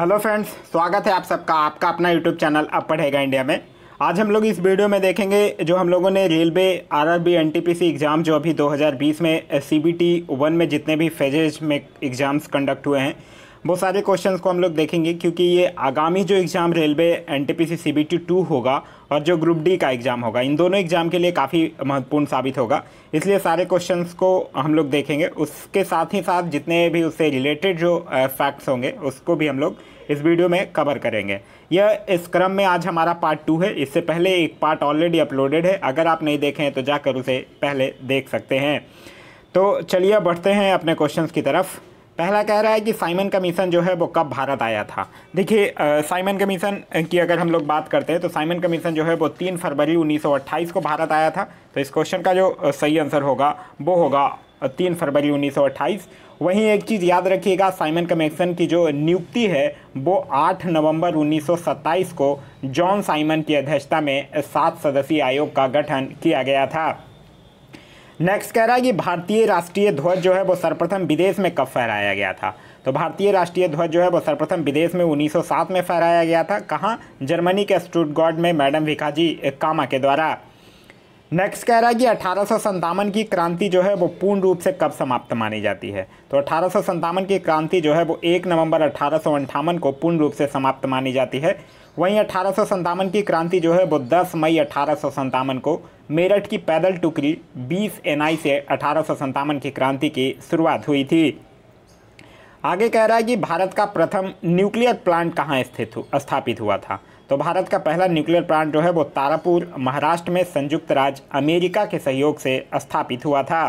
hello friends स्वागत है आप सबका आपका अपना यूट्यूब चैनल अब पढ़ेगा इंडिया में आज हम लोग इस वीडियो में देखेंगे जो हम लोगों ने रेलवे आरआरबी एनटीपीसी एग्ज़ाम जो अभी 2020 में सीबीटी वन में जितने भी फेजेज में एग्ज़ाम्स कंडक्ट हुए हैं वो सारे क्वेश्चन को हम लोग देखेंगे क्योंकि ये आगामी जो exam railway N T P C C B T two होगा और जो ग्रुप डी का एग्ज़ाम होगा इन दोनों एग्ज़ाम के लिए काफ़ी महत्वपूर्ण साबित होगा इसलिए सारे क्वेश्चन को हम लोग देखेंगे उसके साथ ही साथ जितने भी उससे रिलेटेड जो फैक्ट्स होंगे उसको भी हम लोग इस वीडियो में कवर करेंगे यह इस क्रम में आज हमारा पार्ट टू है इससे पहले एक पार्ट ऑलरेडी अपलोडेड है अगर आप नहीं देखे हैं तो जाकर उसे पहले देख सकते हैं तो चलिए बढ़ते हैं अपने क्वेश्चंस की तरफ पहला कह रहा है कि साइमन कमीशन जो है वो कब भारत आया था देखिए साइमन कमीशन की अगर हम लोग बात करते हैं तो साइमन कमीशन जो है वो तीन फरवरी 1928 को भारत आया था तो इस क्वेश्चन का जो सही आंसर होगा वो होगा तीन फरवरी 1928 वहीं एक चीज़ याद रखिएगा साइमन कमीशन की जो नियुक्ति है वो 8 नवंबर 1927 को जॉन साइमन की अध्यक्षता में सात सदस्यीय आयोग का गठन किया गया था नेक्स्ट कह रहा है कि भारतीय राष्ट्रीय ध्वज जो है वो सर्वप्रथम विदेश में कब फहराया गया था तो भारतीय राष्ट्रीय ध्वज जो है वो सर्वप्रथम विदेश में 1907 में फहराया गया था कहाँ जर्मनी के स्टूटगार्ड में मैडम भिखाजी कामा के द्वारा नेक्स्ट कह रहा है कि अठारह की क्रांति जो है वो पूर्ण रूप से कब समाप्त मानी जाती है तो अठारह की क्रांति जो है वो एक नवंबर अठारह को पूर्ण रूप से समाप्त मानी जाती है वहीं अठारह की क्रांति जो है वो 10 मई अठारह को मेरठ की पैदल टुकड़ी 20 एनआई से अठारह की क्रांति की शुरुआत हुई थी आगे कह रहा है कि भारत का प्रथम न्यूक्लियर प्लांट कहाँ स्थित स्थापित हुआ था तो भारत का पहला न्यूक्लियर प्लांट जो है वो तारापुर महाराष्ट्र में संयुक्त राज्य अमेरिका के सहयोग से स्थापित हुआ था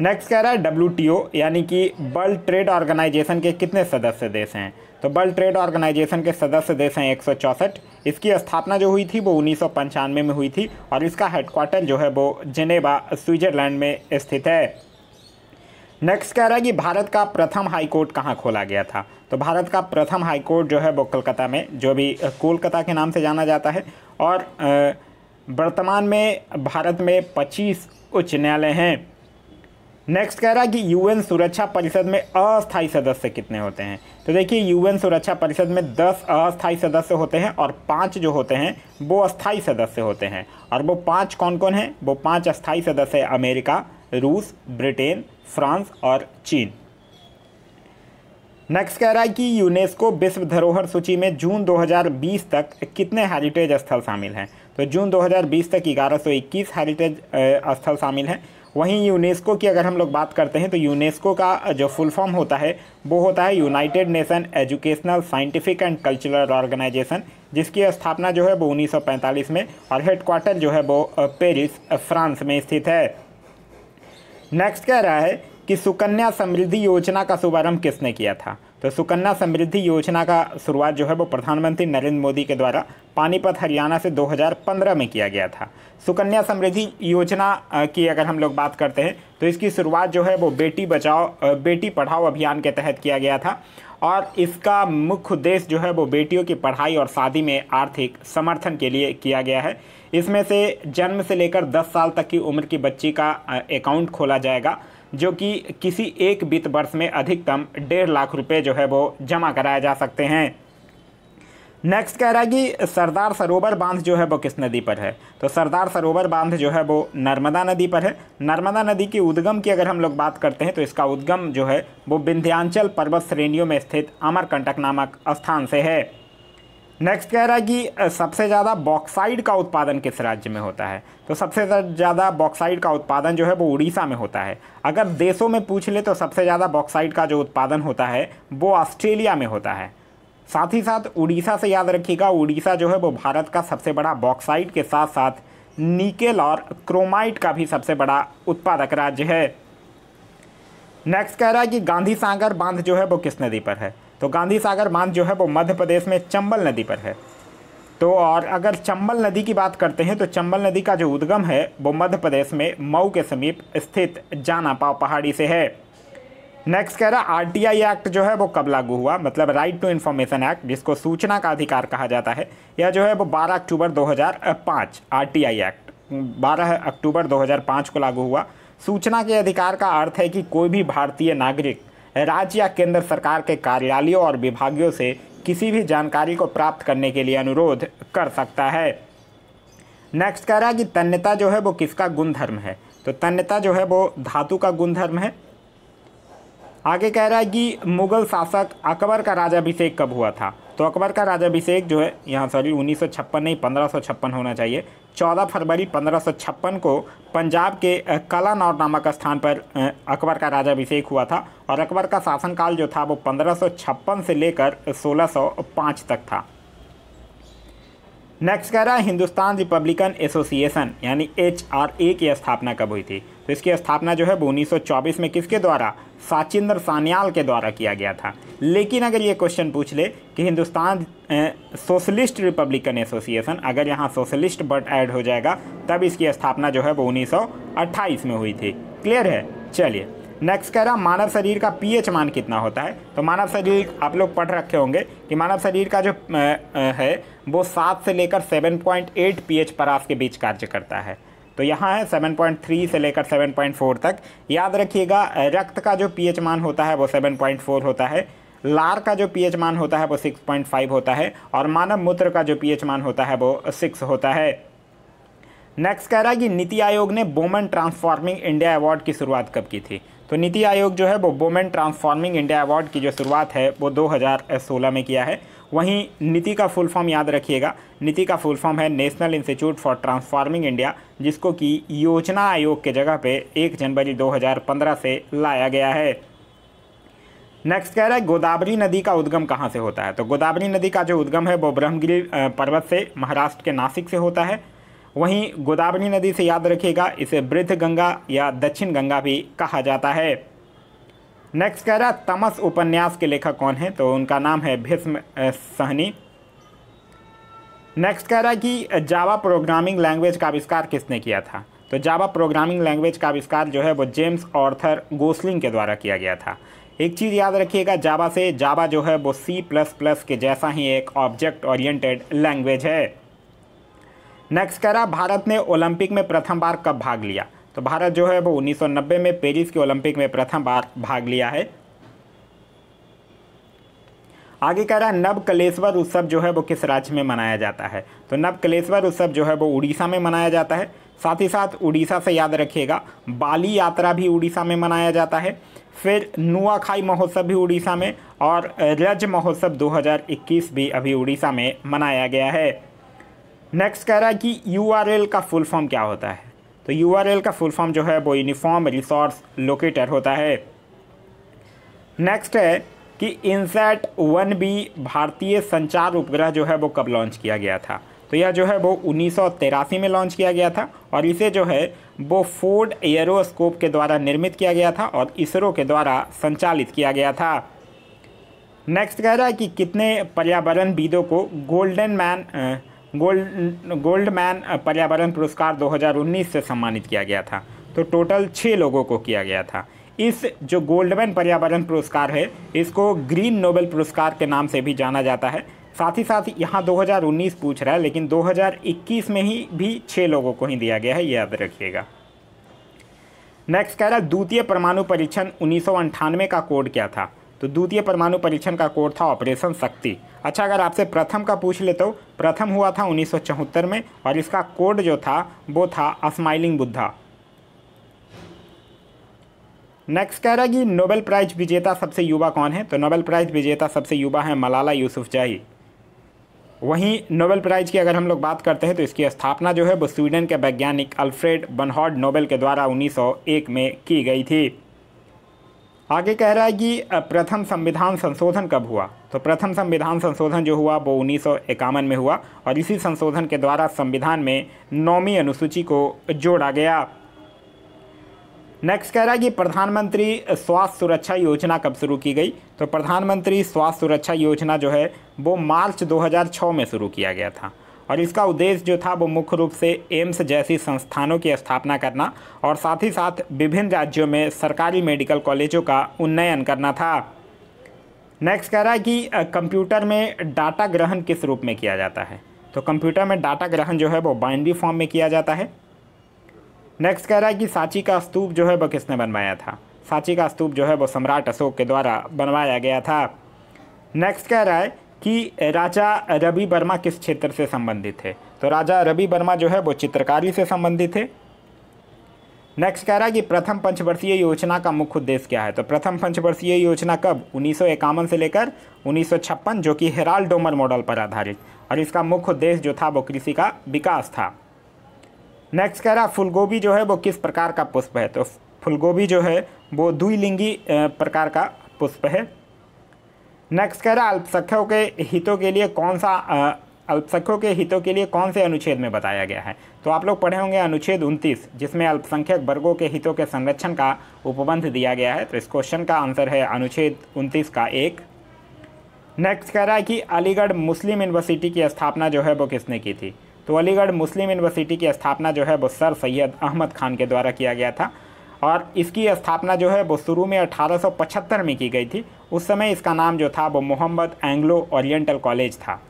नेक्स्ट कह रहा है डब्ल्यू यानी कि वर्ल्ड ट्रेड ऑर्गेनाइजेशन के कितने सदस्य देश हैं तो वर्ल्ड ट्रेड ऑर्गेनाइजेशन के सदस्य देश हैं एक इसकी स्थापना जो हुई थी वो उन्नीस में हुई थी और इसका हेडक्वार्टर जो है वो जिनेवा स्विट्जरलैंड में स्थित है नेक्स्ट कह रहा है कि भारत का प्रथम हाई कोर्ट कहाँ खोला गया था तो भारत का प्रथम हाई कोर्ट जो है वो कलकत्ता में जो भी कोलकाता के नाम से जाना जाता है और वर्तमान में भारत में 25 उच्च न्यायालय हैं नेक्स्ट कह रहा है कि यूएन सुरक्षा परिषद में अस्थायी सदस्य कितने होते हैं तो देखिए यूएन सुरक्षा परिषद में 10 अस्थायी सदस्य होते हैं और पांच जो होते हैं वो अस्थायी सदस्य होते हैं और वो पांच कौन कौन हैं वो पांच अस्थायी सदस्य अमेरिका रूस ब्रिटेन फ्रांस और चीन नेक्स्ट कह रहा है कि यूनेस्को विश्व धरोहर सूची में जून 2020 तक कितने हेरिटेज स्थल शामिल हैं तो जून 2020 तक 1121 हेरिटेज स्थल शामिल हैं वहीं यूनेस्को की अगर हम लोग बात करते हैं तो यूनेस्को का जो फुल फॉर्म होता है वो होता है United Nation Educational Scientific and Cultural Organization जिसकी स्थापना जो है वो 1945 में और हेडक्वार्टर जो है वो पेरिस फ्रांस में स्थित है नेक्स्ट कह रहा है कि सुकन्या समृद्धि योजना का शुभारम्भ किसने किया था तो सुकन्या समृद्धि योजना का शुरुआत जो है वो प्रधानमंत्री नरेंद्र मोदी के द्वारा पानीपत हरियाणा से 2015 में किया गया था सुकन्या समृद्धि योजना की अगर हम लोग बात करते हैं तो इसकी शुरुआत जो है वो बेटी बचाओ बेटी पढ़ाओ अभियान के तहत किया गया था और इसका मुख्य उद्देश्य जो है वो बेटियों की पढ़ाई और शादी में आर्थिक समर्थन के लिए किया गया है इसमें से जन्म से लेकर 10 साल तक की उम्र की बच्ची का अकाउंट खोला जाएगा जो कि किसी एक वित्त वर्ष में अधिकतम डेढ़ लाख रुपए जो है वो जमा कराए जा सकते हैं नेक्स्ट कह रहा है कि सरदार सरोवर बांध जो है वो किस नदी पर है तो सरदार सरोवर बांध जो है वो नर्मदा नदी पर है नर्मदा नदी की उद्गम की अगर हम लोग बात करते हैं तो इसका उद्गम जो है वो विंध्यांचल पर्वत श्रेणियों में स्थित अमरकंटक नामक स्थान से है नेक्स्ट कह रहा है कि सबसे ज़्यादा बॉक्साइड का उत्पादन किस राज्य में होता है तो सबसे ज़्यादा बॉक्साइड का उत्पादन जो है वो उड़ीसा में होता है अगर देशों में पूछ ले तो सबसे ज़्यादा बॉक्साइड का जो उत्पादन होता है वो ऑस्ट्रेलिया में होता है साथ ही साथ उड़ीसा से याद रखिएगा उड़ीसा जो है वो भारत का सबसे बड़ा बॉक्साइड के साथ साथ निकेल और क्रोमाइट का भी सबसे बड़ा उत्पादक राज्य है नेक्स्ट कह रहा है कि गांधी सागर बांध जो है वो किस नदी पर है तो गांधी सागर बांध जो है वो मध्य प्रदेश में चंबल नदी पर है तो और अगर चंबल नदी की बात करते हैं तो चंबल नदी का जो उद्गम है वो मध्य प्रदेश में मऊ के समीप स्थित जानापाव पहाड़ी से है नेक्स्ट कह रहा आरटीआई एक्ट जो है वो कब लागू हुआ मतलब राइट टू इन्फॉर्मेशन एक्ट जिसको सूचना का अधिकार कहा जाता है यह जो है वो 12 अक्टूबर 2005 आरटीआई एक्ट 12 अक्टूबर 2005 को लागू हुआ सूचना के अधिकार का अर्थ है कि कोई भी भारतीय नागरिक राज्य या केंद्र सरकार के कार्यालयों और विभागों से किसी भी जानकारी को प्राप्त करने के लिए अनुरोध कर सकता है नेक्स्ट कह रहा है कि तन्यता जो है वो किसका गुणधर्म है तो तन्यता जो है वो धातु का गुणधर्म है आगे कह रहा है कि मुगल शासक अकबर का राजाभिषेक कब हुआ था तो अकबर का राजाभिषेक जो है यहाँ सॉरी उन्नीस नहीं पंद्रह होना चाहिए 14 फरवरी पंद्रह को पंजाब के कलानौर नामक स्थान पर अकबर का राजाभिषेक हुआ था और अकबर का शासनकाल जो था वो पंद्रह से लेकर 1605 तक था नेक्स्ट कह रहा है हिंदुस्तान रिपब्लिकन एसोसिएशन यानी एच की स्थापना कब हुई थी तो इसकी स्थापना जो है वो चौबीस में किसके द्वारा साचिंद्र सान्याल के द्वारा किया गया था लेकिन अगर ये क्वेश्चन पूछ ले कि हिंदुस्तान सोशलिस्ट रिपब्लिकन एसोसिएशन अगर यहाँ सोशलिस्ट बट ऐड हो जाएगा तब इसकी स्थापना जो है वो अट्ठाईस में हुई थी क्लियर है चलिए नेक्स्ट कह रहा मानव शरीर का पीएच मान कितना होता है तो मानव शरीर आप लोग पढ़ रखे होंगे कि मानव शरीर का जो है वो सात से लेकर seven point eight P H परास के बीच कार्य करता है तो यहाँ है 7.3 से लेकर 7.4 तक याद रखिएगा रक्त का जो पीएच मान होता है वो 7.4 होता है लार का जो पीएच मान होता है वो 6.5 होता है और मानव मूत्र का जो पीएच मान होता है वो 6 होता है नेक्स्ट कह रहा है कि नीति आयोग ने वोमन ट्रांसफॉर्मिंग इंडिया अवार्ड की शुरुआत कब की थी तो नीति आयोग जो है वो वोमेन ट्रांसफॉर्मिंग इंडिया अवार्ड की जो शुरुआत है वो 2016 में किया है वहीं नीति का फुल फॉर्म याद रखिएगा नीति का फुल फॉर्म है National Institute for Transforming India जिसको कि योजना आयोग के जगह पे 1 जनवरी 2015 से लाया गया है नेक्स्ट कह रहा है गोदावरी नदी का उद्गम कहाँ से होता है तो गोदावरी नदी का जो उद्गम है वो ब्रह्मगिरी पर्वत से महाराष्ट्र के नासिक से होता है वहीं गोदावरी नदी से याद रखिएगा इसे वृद्ध गंगा या दक्षिण गंगा भी कहा जाता है नेक्स्ट कह रहा तमस उपन्यास के लेखक कौन है तो उनका नाम है भीष्म सहनी नेक्स्ट कह रहा है कि जावा प्रोग्रामिंग लैंग्वेज का आविष्कार किसने किया था तो जावा प्रोग्रामिंग लैंग्वेज का आविष्कार जो है वो जेम्स ऑर्थर गोसलिंग के द्वारा किया गया था एक चीज़ याद रखिएगा जावा से जावा जो है वो सी प्लस प्लस के जैसा ही एक ऑब्जेक्ट ओरिएंटेड लैंग्वेज है नेक्स्ट कह रहा भारत ने ओलंपिक में प्रथम बार कब भाग लिया तो भारत जो है वो 1990 में पेरिस के ओलंपिक में प्रथम बार भाग लिया है आगे कह रहा है नव कलेश्वर उत्सव जो है वो किस राज्य में मनाया जाता है तो नव कलेश्वर उत्सव जो है वो उड़ीसा में मनाया जाता है साथ ही साथ उड़ीसा से याद रखिएगा बाली यात्रा भी उड़ीसा में मनाया जाता है फिर नुआखाई महोत्सव भी उड़ीसा में और रज महोत्सव 2021 भी अभी उड़ीसा में मनाया गया है नेक्स्ट कह रहा है कि यू का फुल फॉर्म क्या होता है तो यू का फुल फॉर्म जो है वो यूनिफॉर्म रिसोर्स लोकेटर होता है नेक्स्ट है कि इनसेट वन बी भारतीय संचार उपग्रह जो है वो कब लॉन्च किया गया था तो यह जो है वो उन्नीस में लॉन्च किया गया था और इसे जो है वो फोर्ड एयरोस्कोप के द्वारा निर्मित किया गया था और इसरो के द्वारा संचालित किया गया था नेक्स्ट कह रहा है कि कितने पर्यावरण विदों को गोल्डन मैन गोल्ड गोल्डमैन पर्यावरण पुरस्कार 2019 से सम्मानित किया गया था तो टोटल छः लोगों को किया गया था इस जो गोल्डमैन पर्यावरण पुरस्कार है इसको ग्रीन नोबेल पुरस्कार के नाम से भी जाना जाता है साथ ही साथ यहाँ 2019 पूछ रहा है लेकिन 2021 में ही भी छः लोगों को ही दिया गया है याद रखिएगा नेक्स्ट कह रहा है द्वितीय परमाणु परीक्षण उन्नीस का कोड क्या था तो द्वितीय परमाणु परीक्षण का कोड था ऑपरेशन शक्ति अच्छा अगर आपसे प्रथम का पूछ ले तो प्रथम हुआ था उन्नीस में और इसका कोड जो था वो था स्माइलिंग बुद्धा नेक्स्ट कह रहा है कि नोबेल प्राइज विजेता सबसे युवा कौन है तो नोबेल प्राइज विजेता सबसे युवा है मलाला जाही वहीं नोबेल प्राइज़ की अगर हम लोग बात करते हैं तो इसकी स्थापना जो है वो स्वीडन के वैज्ञानिक अल्फ्रेड बनहॉर्ड नोबेल के द्वारा 1901 में की गई थी आगे कह रहा है कि प्रथम संविधान संशोधन कब हुआ तो प्रथम संविधान संशोधन जो हुआ वो उन्नीस में हुआ और इसी संशोधन के द्वारा संविधान में नौवीं अनुसूची को जोड़ा गया नेक्स्ट कह रहा है कि प्रधानमंत्री स्वास्थ्य सुरक्षा योजना कब शुरू की गई तो प्रधानमंत्री स्वास्थ्य सुरक्षा योजना जो है वो मार्च 2006 में शुरू किया गया था और इसका उद्देश्य जो था वो मुख्य रूप से एम्स जैसी संस्थानों की स्थापना करना और साथ ही साथ विभिन्न राज्यों में सरकारी मेडिकल कॉलेजों का उन्नयन करना था नेक्स्ट कह रहा है कि कंप्यूटर में डाटा ग्रहण किस रूप में किया जाता है तो कंप्यूटर में डाटा ग्रहण जो है वो बाइनरी फॉर्म में किया जाता है नेक्स्ट कह रहा है कि सांची का स्तूप जो है वो किसने बनवाया था सांची का स्तूप जो है वो सम्राट अशोक के द्वारा बनवाया गया था नेक्स्ट कह रहा है कि राजा रवि वर्मा किस क्षेत्र से संबंधित है तो राजा रवि वर्मा जो है वो चित्रकारी से संबंधित है नेक्स्ट कह रहा है कि प्रथम पंचवर्षीय योजना का मुख्य उद्देश्य क्या है तो प्रथम पंचवर्षीय योजना कब उन्नीस से लेकर उन्नीस जो कि हेराल डोमर मॉडल पर आधारित और इसका मुख्य उद्देश्य जो था वो कृषि का विकास था नेक्स्ट कह रहा फूलगोभी जो है वो किस प्रकार का पुष्प है तो फूलगोभी जो है वो द्विलिंगी प्रकार का पुष्प है नेक्स्ट कह रहा है अल्पसंख्यकों के हितों के लिए कौन सा अल्पसंख्यकों के हितों के लिए कौन से अनुच्छेद में बताया गया है तो आप लोग पढ़े होंगे अनुच्छेद 29 जिसमें अल्पसंख्यक वर्गों के हितों के संरक्षण का उपबंध दिया गया है तो इस क्वेश्चन का आंसर है अनुच्छेद 29 का एक नेक्स्ट कह रहा है कि अलीगढ़ मुस्लिम यूनिवर्सिटी की स्थापना जो है वो किसने की थी तो अलीगढ़ मुस्लिम यूनिवर्सिटी की स्थापना जो है वो सर सैयद अहमद खान के द्वारा किया गया था और इसकी स्थापना जो है वो शुरू में अठारह में की गई थी उस समय इसका नाम जो था वो मोहम्मद एंग्लो ओरिएंटल कॉलेज था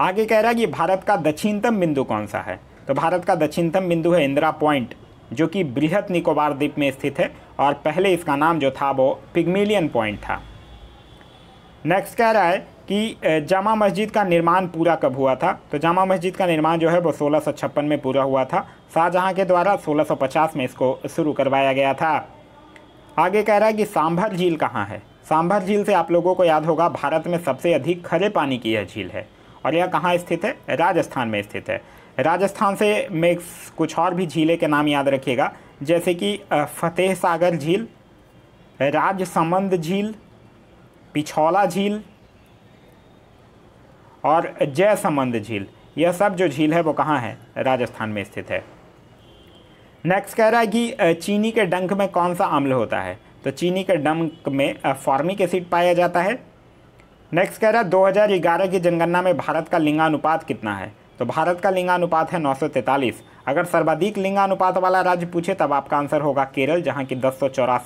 आगे कह रहा है कि भारत का दक्षिणतम बिंदु कौन सा है तो भारत का दक्षिणतम बिंदु है इंदिरा पॉइंट जो कि बृहत निकोबार द्वीप में स्थित है और पहले इसका नाम जो था वो पिगमिलियन पॉइंट था नेक्स्ट कह रहा है कि जामा मस्जिद का निर्माण पूरा कब हुआ था तो जामा मस्जिद का निर्माण जो है वो सोलह में पूरा हुआ था शाहजहाँ के द्वारा 1650 में इसको शुरू करवाया गया था आगे कह रहा है कि सांभर झील कहाँ है सांभर झील से आप लोगों को याद होगा भारत में सबसे अधिक खरे पानी की यह झील है और यह कहाँ स्थित है राजस्थान में स्थित है राजस्थान से मैं कुछ और भी झीलें के नाम याद रखिएगा जैसे कि फतेह सागर झील राजसमंद झील पिछौला झील और जयसमंद झील यह सब जो झील है वो कहाँ है राजस्थान में स्थित है नेक्स्ट कह रहा है कि चीनी के डंक में कौन सा अम्ल होता है तो चीनी के डंक में फॉर्मिक एसिड पाया जाता है नेक्स्ट कह रहा है ग्यारह की जनगणना में भारत का लिंगानुपात कितना है तो भारत का लिंगानुपात है नौ अगर सर्वाधिक लिंगानुपात वाला राज्य पूछे तब आपका आंसर होगा केरल जहाँ की दस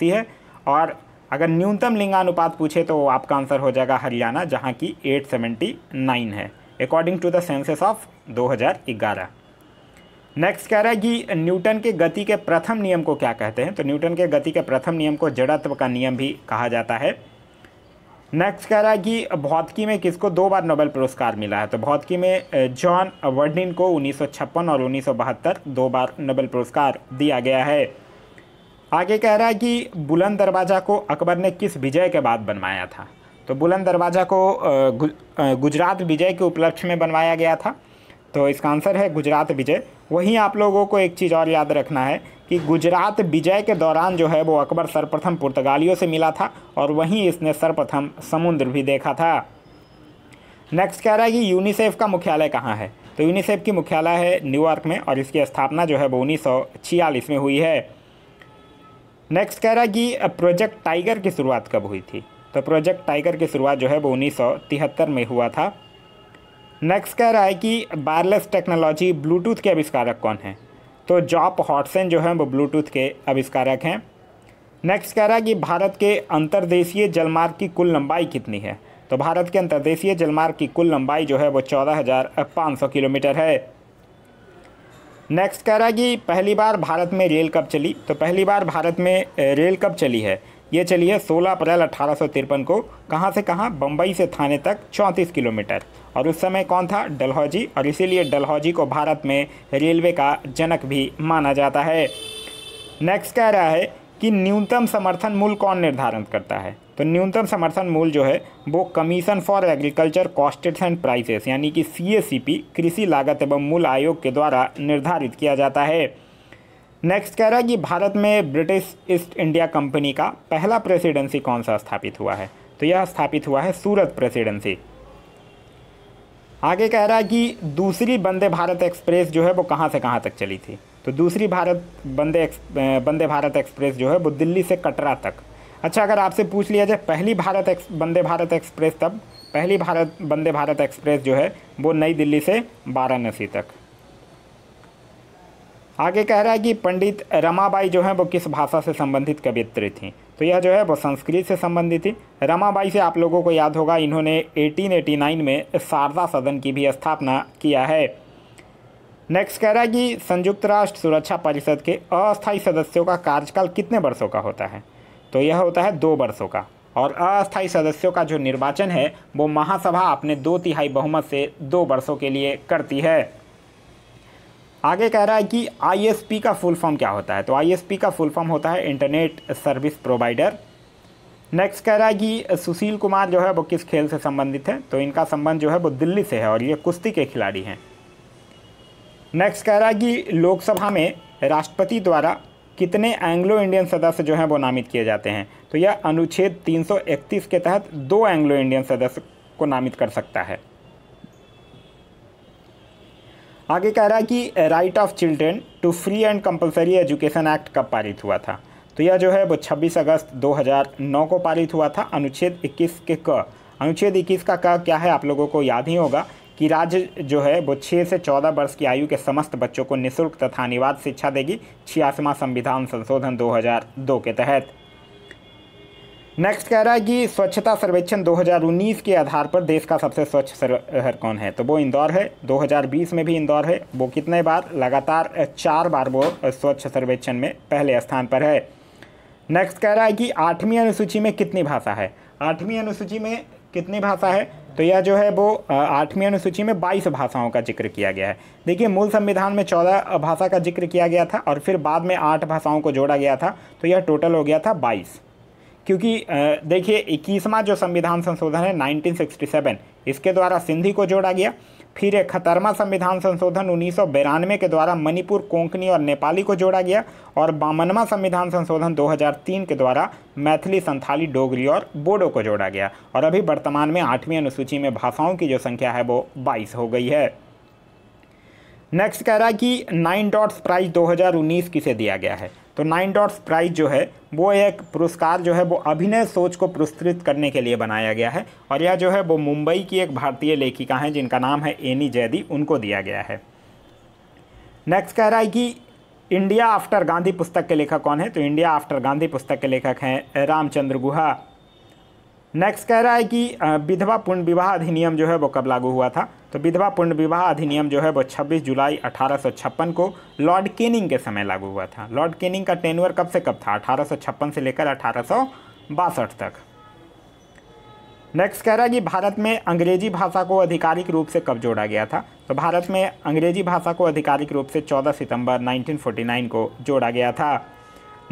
है और अगर न्यूनतम लिंगानुपात पूछे तो आपका आंसर हो जाएगा हरियाणा जहाँ की एट सेवेंटी नाइन है according to the census of दो हज़ार ग्यारह नेक्स्ट कह रहा है कि न्यूटन के गति के प्रथम नियम को क्या कहते हैं तो न्यूटन के गति के प्रथम नियम को जड़त्व का नियम भी कहा जाता है नेक्स्ट कह रहा है कि भौतिकी में किसको दो बार नोबेल पुरस्कार मिला है तो भौतिकी में जॉन वर्डिन को उन्नीस और उन्नीस दो बार नोबेल पुरस्कार दिया गया है आगे कह रहा है कि बुलंद दरवाज़ा को अकबर ने किस विजय के बाद बनवाया था तो बुलंद दरवाज़ा को गुजरात विजय के उपलक्ष्य में बनवाया गया था तो इसका आंसर है गुजरात विजय वहीं आप लोगों को एक चीज़ और याद रखना है कि गुजरात विजय के दौरान जो है वो अकबर सर्वप्रथम पुर्तगालियों से मिला था और वहीं इसने सर्वप्रथम समुद्र भी देखा था नेक्स्ट कह रहा है कि यूनिसेफ का मुख्यालय कहाँ है तो यूनिसेफ की मुख्यालय है न्यूयॉर्क में और इसकी स्थापना जो है वो उन्नीस में हुई है नेक्स्ट कह रहा है कि प्रोजेक्ट टाइगर की शुरुआत कब हुई थी तो प्रोजेक्ट टाइगर की शुरुआत जो है वो उन्नीस में हुआ था नेक्स्ट कह रहा है कि वायरलेस टेक्नोलॉजी ब्लूटूथ के आविष्कारक कौन हैं तो जॉप हॉटसन जो हैं वो ब्लूटूथ के आविष्कारक हैं नेक्स्ट कह रहा है कि भारत के अंतर्देशीय जलमार्ग की कुल लंबाई कितनी है तो भारत के अंतर्देशीय जलमार्ग की कुल लंबाई जो है वो चौदह हज़ार पाँच सौ किलोमीटर है नेक्स्ट कह रहा है कि पहली बार भारत में रेल कब चली तो पहली बार भारत में रेल कब चली है ये चली है 16 अप्रैल अठारह को कहाँ से कहाँ बम्बई से थाने तक 34 किलोमीटर और उस समय कौन था डलहौजी और इसीलिए डलहौजी को भारत में रेलवे का जनक भी माना जाता है नेक्स्ट कह रहा है कि न्यूनतम समर्थन मूल्य कौन निर्धारण करता है तो न्यूनतम समर्थन मूल्य जो है वो commission for agriculture costs and prices यानी कि सी कृषि लागत एवं मूल आयोग के द्वारा निर्धारित किया जाता है नेक्स्ट कह रहा है कि भारत में ब्रिटिश ईस्ट इंडिया कंपनी का पहला प्रेसिडेंसी कौन सा स्थापित हुआ है तो यह स्थापित हुआ है सूरत प्रेसिडेंसी आगे कह रहा है कि दूसरी वंदे भारत एक्सप्रेस जो है वो कहाँ से कहाँ तक चली थी तो दूसरी भारत वंदे वंदे भारत एक्सप्रेस जो है वो दिल्ली से कटरा तक अच्छा अगर आपसे पूछ लिया जाए पहली भारत एक्स वंदे भारत एक्सप्रेस तब पहली भारत वंदे भारत एक्सप्रेस जो है वो नई दिल्ली से वाराणसी तक आगे कह रहा है कि पंडित रमाबाई जो है वो किस भाषा से संबंधित कवित्री थी तो यह जो है वो संस्कृत से संबंधित थी रमाबाई से आप लोगों को याद होगा इन्होंने 1889 में शारदा सदन की भी स्थापना किया है नेक्स्ट कह रहा है कि संयुक्त राष्ट्र सुरक्षा परिषद के अस्थायी सदस्यों का कार्यकाल कितने वर्षों का होता है तो यह होता है दो वर्षों का और अस्थायी सदस्यों का जो निर्वाचन है वो महासभा अपने दो तिहाई बहुमत से दो वर्षों के लिए करती है आगे कह रहा है कि आईएसपी का फुल फॉर्म क्या होता है तो आईएसपी का फुल फॉर्म होता है इंटरनेट सर्विस प्रोवाइडर नेक्स्ट कह रहा है कि सुशील कुमार जो है वो किस खेल से संबंधित है तो इनका संबंध जो है वो दिल्ली से है और ये कुश्ती के खिलाड़ी हैं नेक्स्ट कह रहा है कि लोकसभा में राष्ट्रपति द्वारा कितने एंग्लो इंडियन सदस्य जो हैं वो नामित किए जाते हैं तो यह अनुच्छेद 331 के तहत दो एंग्लो इंडियन सदस्य को नामित कर सकता है आगे कह रहा है कि Right of Children to Free and Compulsory Education Act कब पारित हुआ था तो यह जो है वो 26 अगस्त 2009 को पारित हुआ था अनुच्छेद 21 के क अनुच्छेद 21 का क क्या है आप लोगों को याद ही होगा कि राज्य जो है वो छः से चौदह वर्ष की आयु के समस्त बच्चों को निःशुल्क तथा अनिवार्य शिक्षा देगी छियासवा संविधान संशोधन 2002 के तहत नेक्स्ट कह रहा है कि स्वच्छता सर्वेक्षण 2019 के आधार पर देश का सबसे स्वच्छ शहर कौन है तो वो इंदौर है 2020 में भी इंदौर है वो कितने बार लगातार चार बार वो स्वच्छ सर्वेक्षण में पहले स्थान पर है नेक्स्ट कह रहा है कि आठवीं अनुसूची में कितनी भाषा है आठवीं अनुसूची में कितनी भाषा है तो यह जो है वो आठवीं अनुसूची में बाईस भाषाओं का जिक्र किया गया है देखिए मूल संविधान में चौदह भाषा का जिक्र किया गया था और फिर बाद में आठ भाषाओं को जोड़ा गया था तो यह टोटल हो गया था बाईस क्योंकि देखिए इक्कीसवां जो संविधान संशोधन है 1967 इसके द्वारा सिंधी को जोड़ा गया फिर खतरमा संविधान संशोधन उन्नीस के द्वारा मणिपुर कोंकणी और नेपाली को जोड़ा गया और बामनवा संविधान संशोधन 2003 के द्वारा मैथिली संथाली डोगरी और बोडो को जोड़ा गया और अभी वर्तमान में आठवीं अनुसूची में भाषाओं की जो संख्या है वो बाईस हो गई है नेक्स्ट कह रहा है कि नाइन डॉट्स प्राइज 2019 किसे दिया गया है तो नाइन डॉट्स प्राइज जो है वो एक पुरस्कार जो है वो अभिनय सोच को पुरस्कृत करने के लिए बनाया गया है और यह जो है वो मुंबई की एक भारतीय लेखिका हैं जिनका नाम है एनी जैदी उनको दिया गया है नेक्स्ट कह रहा है कि इंडिया आफ्टर गांधी पुस्तक के लेखक कौन है तो इंडिया आफ्टर गांधी पुस्तक के लेखक हैं रामचंद्र गुहा नेक्स्ट कह रहा है कि विधवा पुनर्विवाह अधिनियम जो है वो कब लागू हुआ था तो विधवा पूर्ण विवाह अधिनियम जो है वो 26 जुलाई अठारह को लॉर्ड केनिंग के समय लागू हुआ था लॉर्ड केनिंग का टेनवर कब से कब था अठारह से लेकर अठारह तक नेक्स्ट कह रहा है कि भारत में अंग्रेजी भाषा को आधिकारिक रूप से कब जोड़ा गया था तो भारत में अंग्रेजी भाषा को आधिकारिक रूप से 14 सितंबर 1949 को जोड़ा गया था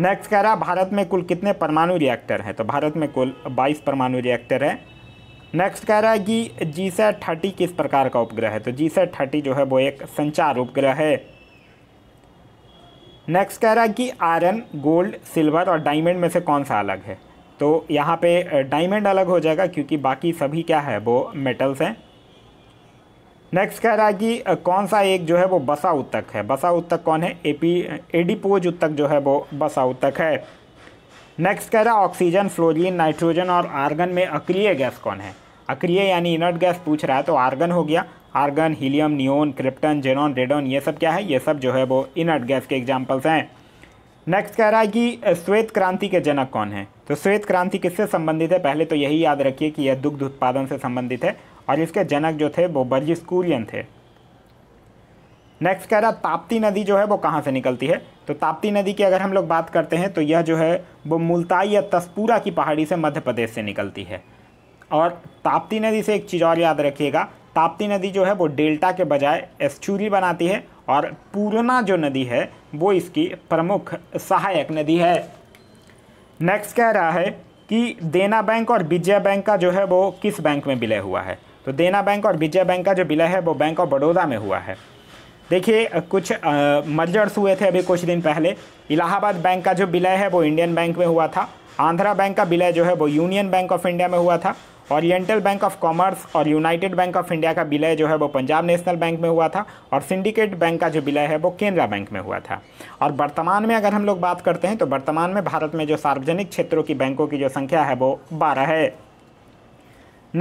नेक्स्ट कह रहा भारत में कुल कितने परमाणु रिएक्टर हैं तो भारत में कुल 22 परमाणु रिएक्टर हैं नेक्स्ट कह रहा है कि जी सैट थर्टी किस प्रकार का उपग्रह है तो जी सैट थर्टी जो है वो एक संचार उपग्रह है नेक्स्ट कह रहा है कि आयरन गोल्ड सिल्वर और डायमंड में से कौन सा अलग है तो यहाँ पे डायमंड अलग हो जाएगा क्योंकि बाकी सभी क्या है वो मेटल्स हैं नेक्स्ट कह रहा है कि कौन सा एक जो है वो बसा उत्तक है बसा उत्तक कौन है एपी एडीपोज उत्तक जो है वो बसा उत्तक है नेक्स्ट कह रहा है ऑक्सीजन फ्लोरीन नाइट्रोजन और आर्गन में अक्रिय गैस कौन है अक्रिय यानी इनर्ट गैस पूछ रहा है तो आर्गन हो गया argon helium neon krypton xenon radon ये सब क्या है ये सब जो है वो इनर्ट गैस के एग्जाम्पल्स हैं नेक्स्ट कह रहा है कि श्वेत क्रांति के जनक कौन है तो श्वेत क्रांति किससे संबंधित है पहले तो यही याद रखिए कि यह दुग्ध उत्पादन से संबंधित है और इसके जनक जो थे वो बर्जिस कुरियन थे नेक्स्ट कह रहा है ताप्ती नदी जो है वो कहाँ से निकलती है तो ताप्ती नदी की अगर हम लोग बात करते हैं तो यह जो है वो मुल्ताई या तस्पुरा की पहाड़ी से मध्य प्रदेश से निकलती है और ताप्ती नदी से एक चीज़ और याद रखिएगा ताप्ती नदी जो है वो डेल्टा के बजाय एस्चूरी बनाती है और पूर्णा जो नदी है वो इसकी प्रमुख सहायक नदी है नेक्स्ट कह रहा है कि देना बैंक और विजय बैंक का जो है वो किस बैंक में विलय हुआ है तो देना बैंक और विजय बैंक का जो विलय है वो बैंक ऑफ बड़ौदा में हुआ है देखिए कुछ मर्जर्स हुए थे अभी कुछ दिन पहले इलाहाबाद बैंक का जो विलय है वो इंडियन बैंक में हुआ था आंध्रा बैंक का विलय जो है वो यूनियन बैंक ऑफ इंडिया में हुआ था ओरिएंटल बैंक ऑफ कॉमर्स और यूनाइटेड बैंक ऑफ इंडिया का विलय जो है वो पंजाब नेशनल बैंक में हुआ था और सिंडिकेट बैंक का जो विलय है वो केनरा बैंक में हुआ था और वर्तमान में अगर हम लोग बात करते हैं तो वर्तमान में भारत में जो सार्वजनिक क्षेत्रों की बैंकों की जो संख्या है वो बारह है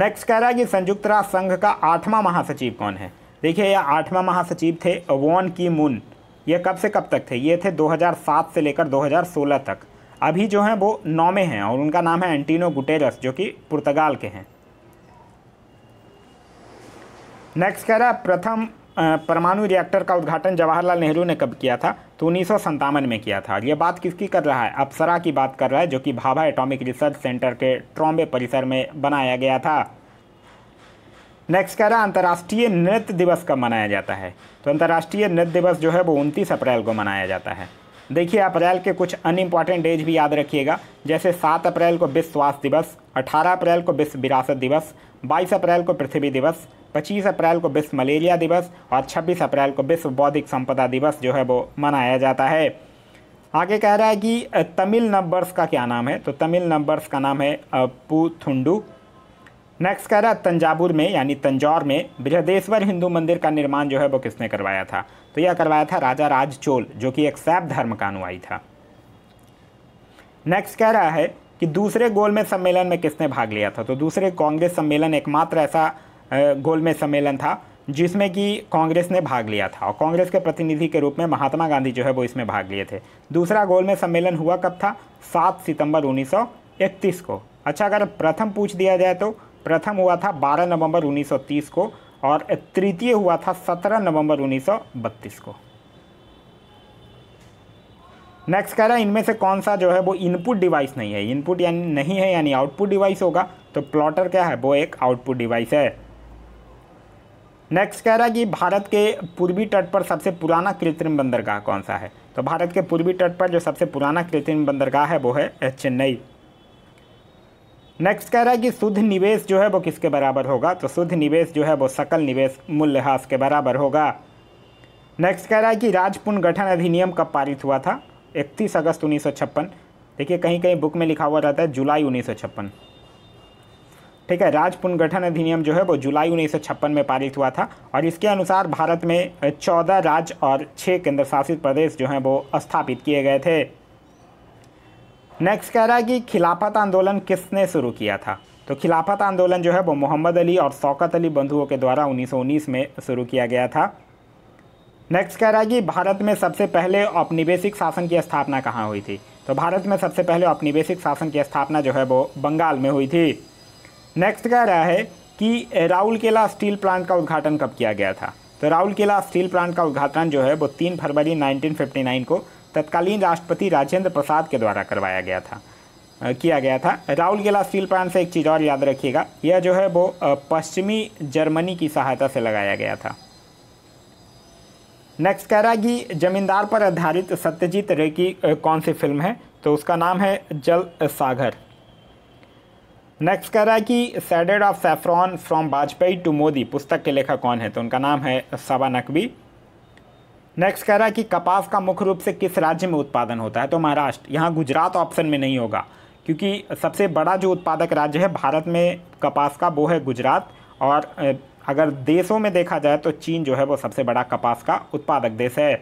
नेक्स्ट कह रहा है कि संयुक्त राष्ट्र संघ का आठवां महासचिव कौन है देखिए यह आठवां महासचिव थे वॉन की मून ये कब से कब तक थे ये थे 2007 से लेकर 2016 तक अभी जो हैं वो नौवे हैं और उनका नाम है एंटीनो गुटेरस जो कि पुर्तगाल के हैं नेक्स्ट कह रहा है प्रथम परमाणु रिएक्टर का उद्घाटन जवाहरलाल नेहरू ने कब किया था तो उन्नीस में किया था ये बात किसकी कर रहा है अप्सरा की बात कर रहा है जो कि भाभा एटॉमिक रिसर्च सेंटर के ट्रॉम्बे परिसर में बनाया गया था नेक्स्ट कह रहा है अंतर्राष्ट्रीय नृत्य दिवस कब मनाया जाता है तो अंतर्राष्ट्रीय नृत्य दिवस जो है वो उनतीस अप्रैल को मनाया जाता है देखिए अप्रैल के कुछ अनइम्पॉर्टेंट डेज भी याद रखिएगा जैसे सात अप्रैल को विश्व स्वास्थ्य दिवस अठारह अप्रैल को विश्व विरासत दिवस बाईस अप्रैल को पृथ्वी दिवस पच्चीस अप्रैल को विश्व मलेरिया दिवस और छब्बीस अप्रैल को विश्व बौद्धिक संपदा दिवस जो है वो मनाया जाता है आगे कह रहा है कि तमिल नववर्ष का क्या नाम है तो तमिल नववर्ष का नाम है पुथुंडू नेक्स्ट कह रहा है तंजावुर में यानी तंजौर में बृहदेश्वर हिंदू मंदिर का निर्माण जो है वो किसने करवाया था तो यह करवाया था राजा राज चोल जो कि एक सैप धर्म का अनुयायी था नेक्स्ट कह रहा है कि दूसरे गोलमेज सम्मेलन में किसने भाग लिया था तो दूसरे कांग्रेस सम्मेलन एकमात्र ऐसा गोलमेज सम्मेलन था जिसमें कि कांग्रेस ने भाग लिया था और कांग्रेस के प्रतिनिधि के रूप में महात्मा गांधी जो है वो इसमें भाग लिए थे दूसरा गोलमेज सम्मेलन हुआ कब था सात सितंबर उन्नीस को अच्छा अगर प्रथम पूछ दिया जाए तो प्रथम हुआ था 12 नवंबर 1930 को और तृतीय हुआ था 17 नवंबर 1932 को नेक्स्ट कह रहा है इनमें से कौन सा जो है वो इनपुट डिवाइस नहीं है इनपुट यानी नहीं है यानी आउटपुट डिवाइस होगा तो प्लॉटर क्या है वो एक आउटपुट डिवाइस है नेक्स्ट कह रहा है कि भारत के पूर्वी तट पर सबसे पुराना कृत्रिम बंदरगाह कौन सा है तो भारत के पूर्वी तट पर जो सबसे पुराना कृत्रिम बंदरगाह है वो है चेन्नई नेक्स्ट कह रहा है कि शुद्ध निवेश जो है वो किसके बराबर होगा तो शुद्ध निवेश जो है वो सकल निवेश मूल्यह्रास के बराबर होगा नेक्स्ट कह रहा है कि राज्य पुनर्गठन अधिनियम कब पारित हुआ था 31 अगस्त उन्नीस देखिए कहीं कहीं बुक में लिखा हुआ रहता है जुलाई उन्नीस ठीक है राज्य पुनर्गठन अधिनियम जो है वो जुलाई उन्नीस में पारित हुआ था और इसके अनुसार भारत में चौदह राज्य और छः केंद्र शासित प्रदेश जो हैं वो स्थापित किए गए थे नेक्स्ट कह रहा है कि खिलाफत आंदोलन किसने शुरू किया था तो खिलाफत आंदोलन जो है वो मोहम्मद अली और शौकत अली बंधुओं के द्वारा 1919 में शुरू किया गया था नेक्स्ट कह रहा है कि भारत में सबसे पहले औपनिवेशिक शासन की स्थापना कहाँ हुई थी तो भारत में सबसे पहले औपनिवेशिक शासन की स्थापना जो है वो बंगाल में हुई थी नेक्स्ट कह रहा है कि राहुल केला स्टील प्लांट का उद्घाटन कब किया गया था तो राहुल केला स्टील प्लांट का उद्घाटन जो है वो तीन फरवरी 1959 को तत्कालीन राष्ट्रपति राजेंद्र प्रसाद के द्वारा करवाया गया था किया गया था राहुल गेला स्टील प्लांट से एक चीज़ और याद रखिएगा यह जो है वो पश्चिमी जर्मनी की सहायता से लगाया गया था नेक्स्ट कह रहा है कि जमींदार पर आधारित सत्यजीत रे की कौन सी फिल्म है तो उसका नाम है जल सागर नेक्स्ट कह रहा है कि shades of saffron from Vajpayee to Modi पुस्तक के लेखक कौन है तो उनका नाम है सबा नकवी नेक्स्ट कह रहा है कि कपास का मुख्य रूप से किस राज्य में उत्पादन होता है तो महाराष्ट्र यहाँ गुजरात ऑप्शन में नहीं होगा क्योंकि सबसे बड़ा जो उत्पादक राज्य है भारत में कपास का वो है गुजरात और अगर देशों में देखा जाए तो चीन जो है वो सबसे बड़ा कपास का उत्पादक देश है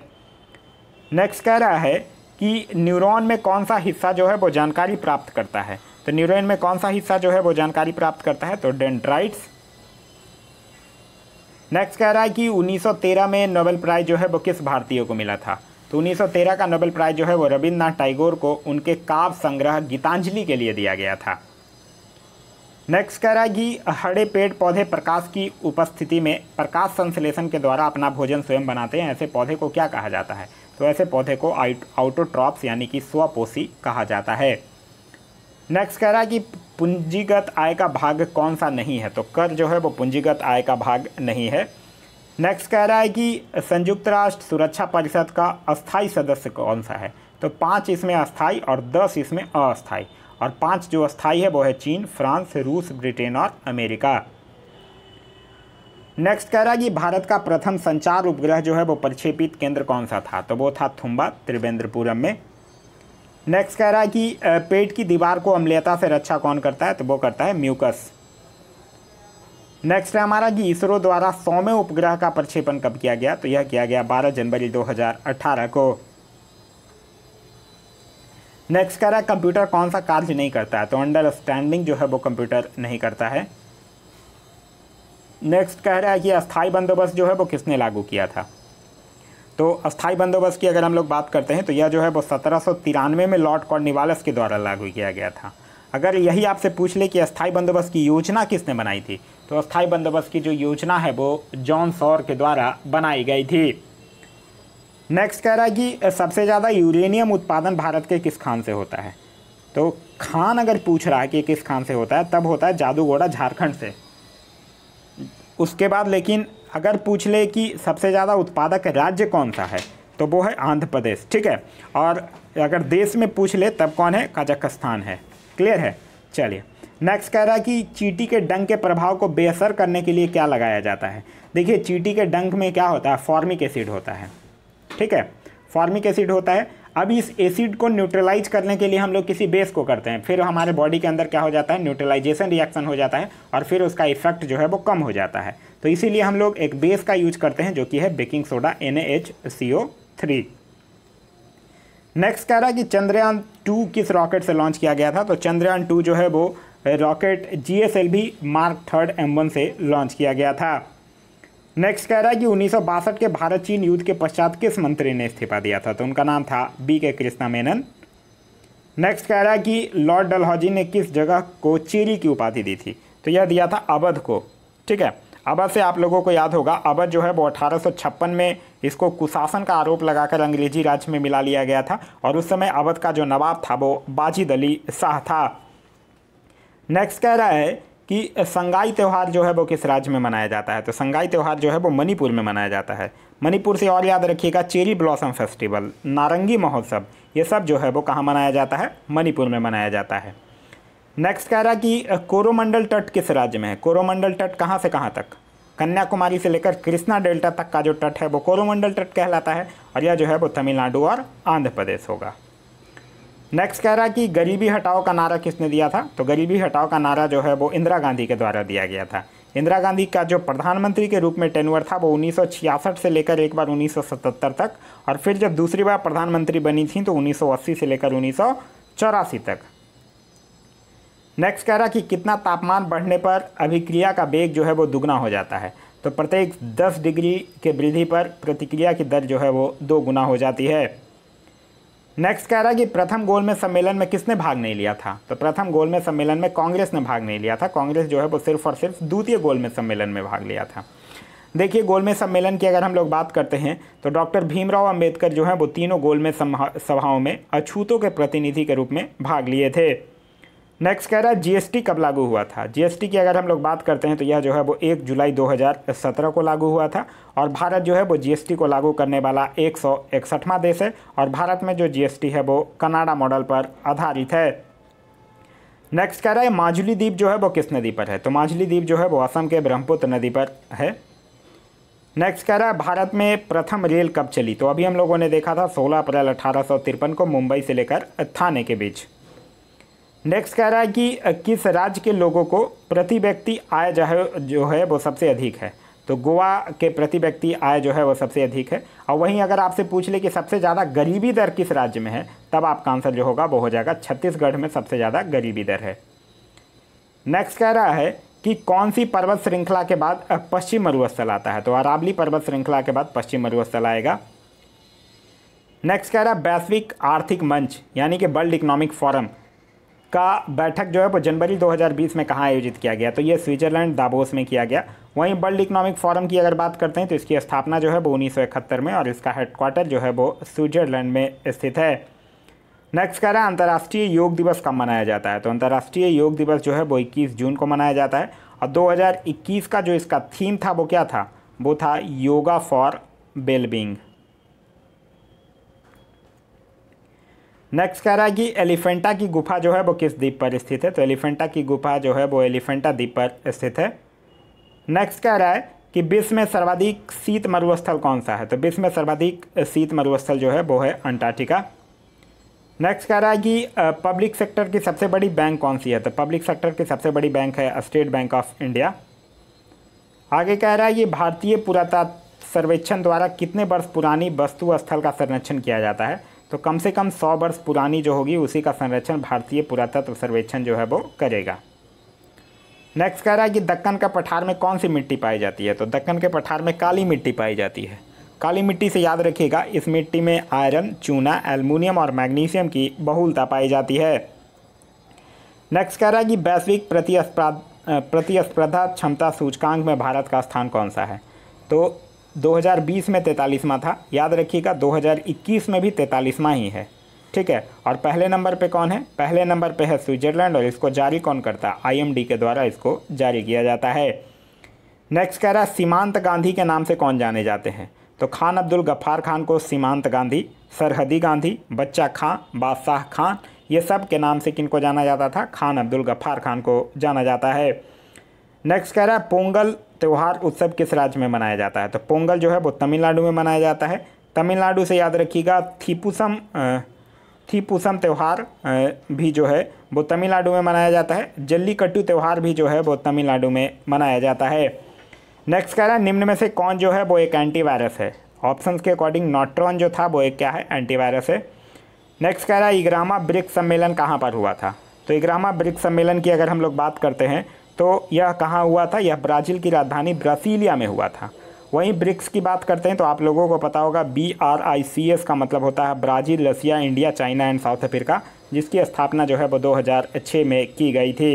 नेक्स्ट कह रहा है कि न्यूरॉन में कौन सा हिस्सा जो है वो जानकारी प्राप्त करता है तो न्यूरॉन में कौन सा हिस्सा जो है वो जानकारी प्राप्त करता है तो डेंड्राइट्स नेक्स्ट कह रहा है कि 1913 में नोबेल प्राइज़ जो है वो किस भारतीय को मिला था तो 1913 का नोबेल प्राइज़ जो है वो रविन्द्रनाथ टैगोर को उनके काव्य संग्रह गीतांजलि के लिए दिया गया था नेक्स्ट कह रहा है कि हरे पेड़ पौधे प्रकाश की उपस्थिति में प्रकाश संश्लेषण के द्वारा अपना भोजन स्वयं बनाते हैं ऐसे पौधे को क्या कहा जाता है तो ऐसे पौधे को आउटोट्रॉप्स यानी कि स्वपोषी कहा जाता है नेक्स्ट कह रहा है कि पूंजीगत आय का भाग कौन सा नहीं है तो कर जो है वो पूंजीगत आय का भाग नहीं है नेक्स्ट कह रहा है कि संयुक्त राष्ट्र सुरक्षा परिषद का अस्थायी सदस्य कौन सा है तो पाँच इसमें अस्थाई और दस इसमें अस्थाई और पाँच जो अस्थाई है वो है चीन फ्रांस रूस ब्रिटेन और अमेरिका नेक्स्ट कह रहा है कि भारत का प्रथम संचार उपग्रह जो है वो प्रक्षेपित केंद्र कौन सा था तो वो था थुम्बा त्रिवेंद्रपुरम में नेक्स्ट कह रहा है कि पेट की दीवार को अम्लियता से रक्षा कौन करता है तो वो करता है म्यूकस नेक्स्ट है हमारा कि इसरो द्वारा सौम्य उपग्रह का प्रक्षेपण कब किया गया तो यह किया गया 12 जनवरी 2018 को नेक्स्ट कह रहा है कंप्यूटर कौन सा कार्य नहीं करता है तो अंडरस्टैंडिंग जो है वो कंप्यूटर नहीं करता है नेक्स्ट कह रहा है कि अस्थायी बंदोबस्त जो है वो किसने लागू किया था तो अस्थाई बंदोबस्त की अगर हम लोग बात करते हैं तो यह जो है वो सत्रह सौ तिरानवे में लॉर्ड कॉर्निवालस के द्वारा लागू किया गया था अगर यही आपसे पूछ ले कि अस्थाई बंदोबस्त की योजना किसने बनाई थी तो अस्थाई बंदोबस्त की जो योजना है वो जॉन सौर के द्वारा बनाई गई थी नेक्स्ट कह रहा है कि सबसे ज़्यादा यूरेनियम उत्पादन भारत के किस खान से होता है तो खान अगर पूछ रहा है कि किस खान से होता है तब होता है जादूगोड़ा झारखंड से उसके बाद लेकिन अगर पूछ ले कि सबसे ज़्यादा उत्पादक राज्य कौन सा है तो वो है आंध्र प्रदेश ठीक है और अगर देश में पूछ ले तब कौन है कजाकस्तान है क्लियर है चलिए नेक्स्ट कह रहा है कि चीटी के डंक के प्रभाव को बेअसर करने के लिए क्या लगाया जाता है देखिए चीटी के डंक में क्या होता है फॉर्मिक एसिड होता है ठीक है फॉर्मिक एसिड होता है अब इस एसिड को न्यूट्रलाइज करने के लिए हम लोग किसी बेस को करते हैं फिर हमारे बॉडी के अंदर क्या हो जाता है न्यूट्रलाइजेशन रिएक्शन हो जाता है और फिर उसका इफेक्ट जो है वो कम हो जाता है तो इसीलिए हम लोग एक बेस का यूज करते हैं जो कि है baking soda N three next कह रहा है कि चंद्रयान टू किस रॉकेट से लॉन्च किया गया था तो चंद्रयान टू जो है वो रॉकेट जी भी मार्क थर्ड एम से लॉन्च किया गया था नेक्स्ट कह रहा है कि उन्नीस के भारत चीन युद्ध के पश्चात किस मंत्री ने इस्तीफा दिया था तो उनका नाम था बी के कृष्णा मेनन नेक्स्ट कह रहा है कि लॉर्ड डलहौजी ने किस जगह को चीरी की उपाधि दी थी तो यह दिया था अवध को ठीक है अवध से आप लोगों को याद होगा अवध जो है वो अठारह में इसको कुशासन का आरोप लगाकर अंग्रेजी राज्य में मिला लिया गया था और उस समय अवध का जो नवाब था वो बाजिद अली शाह था नेक्स्ट कह रहा है कि संगाई त्यौहार जो है वो किस राज्य में मनाया जाता है तो संगाई त्यौहार जो है वो मणिपुर में मनाया जाता है मणिपुर से और याद रखिएगा चेरी ब्लॉसम फेस्टिवल नारंगी महोत्सव ये सब जो है वो कहाँ मनाया जाता है मणिपुर में मनाया जाता है नेक्स्ट कह रहा कि कोरोमंडल तट किस राज्य में है कोरोमंडल तट कहाँ से कहाँ तक कन्याकुमारी से लेकर कृष्णा डेल्टा तक का जो तट है वो कोरोमंडल तट कहलाता है और यह जो है वो तमिलनाडु और आंध्र प्रदेश होगा नेक्स्ट कह रहा कि गरीबी हटाओ का नारा किसने दिया था तो गरीबी हटाओ का नारा जो है वो इंदिरा गांधी के द्वारा दिया गया था इंदिरा गांधी का जो प्रधानमंत्री के रूप में टेनवर था वो 1966 से लेकर एक बार 1977 तक और फिर जब दूसरी बार प्रधानमंत्री बनी थी तो 1980 से लेकर उन्नीस तक नेक्स्ट कह रहा कि कितना तापमान बढ़ने पर अभिक्रिया का वेग जो है वो दुगना हो जाता है तो प्रत्येक 10 डिग्री के वृद्धि पर प्रतिक्रिया की दर जो है वो दो गुना हो जाती है नेक्स्ट कह रहा है कि प्रथम गोल में सम्मेलन में किसने भाग नहीं लिया था तो प्रथम गोल में सम्मेलन में कांग्रेस ने भाग नहीं लिया था कांग्रेस जो है वो सिर्फ और सिर्फ द्वितीय गोल में सम्मेलन में भाग लिया था देखिए गोलमेज सम्मेलन की अगर हम लोग बात करते हैं तो डॉक्टर भीमराव अंबेडकर जो है वो तीनों गोलमेज सभाओं में अछूतों के प्रतिनिधि के रूप में भाग लिए थे नेक्स्ट कह रहा है जीएसटी कब लागू हुआ था जीएसटी की अगर हम लोग बात करते हैं तो यह जो है वो एक जुलाई 2017 को लागू हुआ था और भारत जो है वो जीएसटी को लागू करने वाला एक सौ इकसठवां देश है और भारत में जो जीएसटी है वो कनाडा मॉडल पर आधारित है नेक्स्ट कह रहा है माजुली द्वीप जो है वो किस नदी पर है तो माजुली द्वीप जो है वो असम के ब्रह्मपुत्र नदी पर है नेक्स्ट कह रहा है भारत में प्रथम रेल कब चली तो अभी हम लोगों ने देखा था सोलह अप्रैल अठारह को मुंबई से लेकर थाने के बीच नेक्स्ट कह रहा है कि किस राज्य के लोगों को प्रति व्यक्ति आय जो है जो है वो सबसे अधिक है तो गोवा के प्रति व्यक्ति आय जो है वो सबसे अधिक है और वहीं अगर आपसे पूछ ले कि सबसे ज़्यादा गरीबी दर किस राज्य में है तब आपका आंसर जो होगा वो हो जाएगा छत्तीसगढ़ में सबसे ज़्यादा गरीबी दर है नेक्स्ट कह रहा है कि कौन सी पर्वत श्रृंखला के बाद पश्चिम मरुस्थल आता है तो अरावली पर्वत श्रृंखला के बाद पश्चिम मरुस्थल आएगा नेक्स्ट कह रहा है वैश्विक आर्थिक मंच यानी कि वर्ल्ड इकोनॉमिक फोरम का बैठक जो है वो जनवरी 2020 में कहाँ आयोजित किया गया तो ये स्विट्जरलैंड दाबोस में किया गया वहीं वर्ल्ड इकोनॉमिक फोरम की अगर बात करते हैं तो इसकी स्थापना जो है वो उन्नीस में और इसका हेडक्वार्टर जो है वो स्विट्जरलैंड में स्थित है नेक्स्ट कह रहा है अंतर्राष्ट्रीय योग दिवस कब मनाया जाता है तो अंतर्राष्ट्रीय योग दिवस जो है वो इक्कीस जून को मनाया जाता है और 2021 का जो इसका थीम था वो क्या था वो था योगा फॉर वेलबींग नेक्स्ट कह रहा है कि एलिफेंटा की गुफा जो है वो किस द्वीप पर स्थित है तो एलिफेंटा की गुफा जो है वो एलिफेंटा द्वीप पर स्थित है नेक्स्ट कह रहा है कि विश्व में सर्वाधिक शीत मरुस्थल कौन सा है तो विश्व में सर्वाधिक शीत मरुस्थल जो है वो है अंटार्कटिका नेक्स्ट कह रहा है कि पब्लिक सेक्टर की सबसे बड़ी बैंक कौन सी है तो पब्लिक सेक्टर की सबसे बड़ी बैंक है स्टेट बैंक ऑफ इंडिया आगे कह रहा है कि भारतीय पुरातत्व सर्वेक्षण द्वारा कितने वर्ष पुरानी वस्तु स्थल का संरक्षण किया जाता है तो कम से कम सौ वर्ष पुरानी जो होगी उसी का संरक्षण भारतीय पुरातत्व सर्वेक्षण जो है वो करेगा नेक्स्ट कह रहा है कि दक्कन का पठार में कौन सी मिट्टी पाई जाती है तो दक्कन के पठार में काली मिट्टी पाई जाती है काली मिट्टी से याद रखिएगा इस मिट्टी में आयरन चूना एलमूनियम और मैग्नीशियम की बहुलता पाई जाती है नेक्स्ट कह रहा है कि वैश्विक प्रतिस्पर्धा प्रतिस्पर्धा क्षमता सूचकांक में भारत का स्थान कौन सा है तो 2020 में तैतालीसवा था याद रखिएगा 2021 में भी तैंतालीसवां ही है ठीक है और पहले नंबर पे कौन है पहले नंबर पे है स्विट्जरलैंड और इसको जारी कौन करता आई के द्वारा इसको जारी किया जाता है नेक्स्ट कह रहा है सीमांत गांधी के नाम से कौन जाने जाते हैं तो खान अब्दुल गफ्फार खान को सीमांत गांधी सरहदी गांधी बच्चा खां बादशाह खान ये सब के नाम से किनको जाना जाता था खान अब्दुल गफ्फार खान को जाना जाता है नेक्स्ट कह रहा है पोंगल त्यौहार उत्सव किस राज्य में मनाया जाता है तो पोंगल जो है वो तमिलनाडु में मनाया जाता है तमिलनाडु से याद रखिएगा थीपुसम थीपुसम त्यौहार भी जो है वो तमिलनाडु में मनाया जाता है जल्लीकट्टू त्यौहार भी जो है वो तमिलनाडु में मनाया जाता है नेक्स्ट कह रहा है निम्न में से कौन जो है वो एक एंटीवायरस है ऑप्शन के अकॉर्डिंग नोट्रॉन जो था वो एक क्या है एंटीवायरस है नेक्स्ट कह रहा है इग्रामा ब्रिक्स सम्मेलन कहाँ पर हुआ था तो इग्रामा ब्रिक्स सम्मेलन की अगर हम लोग बात करते हैं तो यह कहाँ हुआ था यह ब्राज़ील की राजधानी ब्रासीलिया में हुआ था वहीं ब्रिक्स की बात करते हैं तो आप लोगों को पता होगा B R I C S का मतलब होता है Brazil Russia India China and South Africa जिसकी स्थापना जो है वो 2006 में की गई थी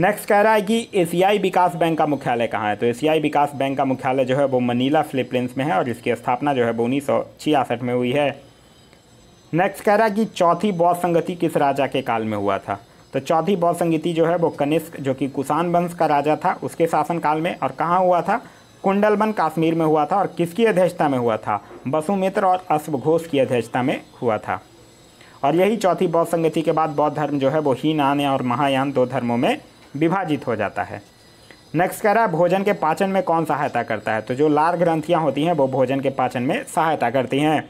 नेक्स्ट कह रहा है कि एशियाई विकास बैंक का मुख्यालय कहाँ है तो एशियाई विकास बैंक का मुख्यालय जो है वो मनीला फिलिपींस में है और इसकी स्थापना जो है वो उन्नीस में हुई है नेक्स्ट कह रहा है कि चौथी बौद्ध संगति किस राजा के काल में हुआ था तो चौथी बौद्ध संगीति जो है वो कनिष्क जो कि कुसान वंश का राजा था उसके शासनकाल में और कहाँ हुआ था कुंडलबन काश्मीर में हुआ था और किसकी अध्यक्षता में हुआ था वसुमित्र और अश्वघोष की अध्यक्षता में हुआ था और यही चौथी बौद्ध संगति के बाद बौद्ध धर्म जो है वो हीनान और महायान दो धर्मों में विभाजित हो जाता है नेक्स्ट कह रहा है भोजन के पाचन में कौन सहायता करता है तो जो लार ग्रंथियाँ होती हैं वो भोजन के पाचन में सहायता करती हैं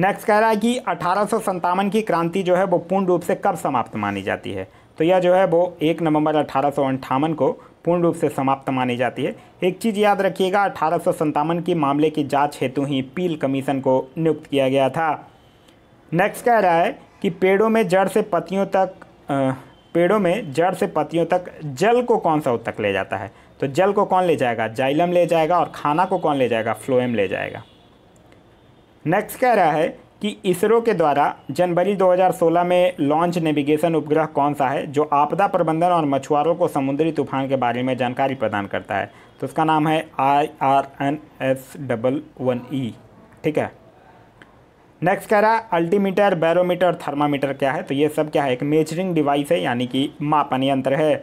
नेक्स्ट कह रहा है कि अठारह की क्रांति जो है वो पूर्ण रूप से कब समाप्त मानी जाती है तो यह जो है वो एक नवंबर अठारह को पूर्ण रूप से समाप्त मानी जाती है एक चीज़ याद रखिएगा अठारह की मामले की जांच हेतु ही पील कमीशन को नियुक्त किया गया था नेक्स्ट कह रहा है कि पेड़ों में जड़ से पतियों तक पेड़ों में जड़ से पतियों तक जल को कौन सा उत्तक ले जाता है तो जल को कौन ले जाएगा जाइलम ले जाएगा और खाना को कौन ले जाएगा फ्लोएम ले जाएगा नेक्स्ट कह रहा है कि इसरो के द्वारा जनवरी 2016 में लॉन्च नेविगेशन उपग्रह कौन सा है जो आपदा प्रबंधन और मछुआरों को समुद्री तूफान के बारे में जानकारी प्रदान करता है तो उसका नाम है I R N S double one E ठीक है नेक्स्ट कह रहा है अल्टीमीटर बैरोमीटर थर्मामीटर क्या है तो ये सब क्या है एक मेजरिंग डिवाइस है यानी कि मापन यंत्र है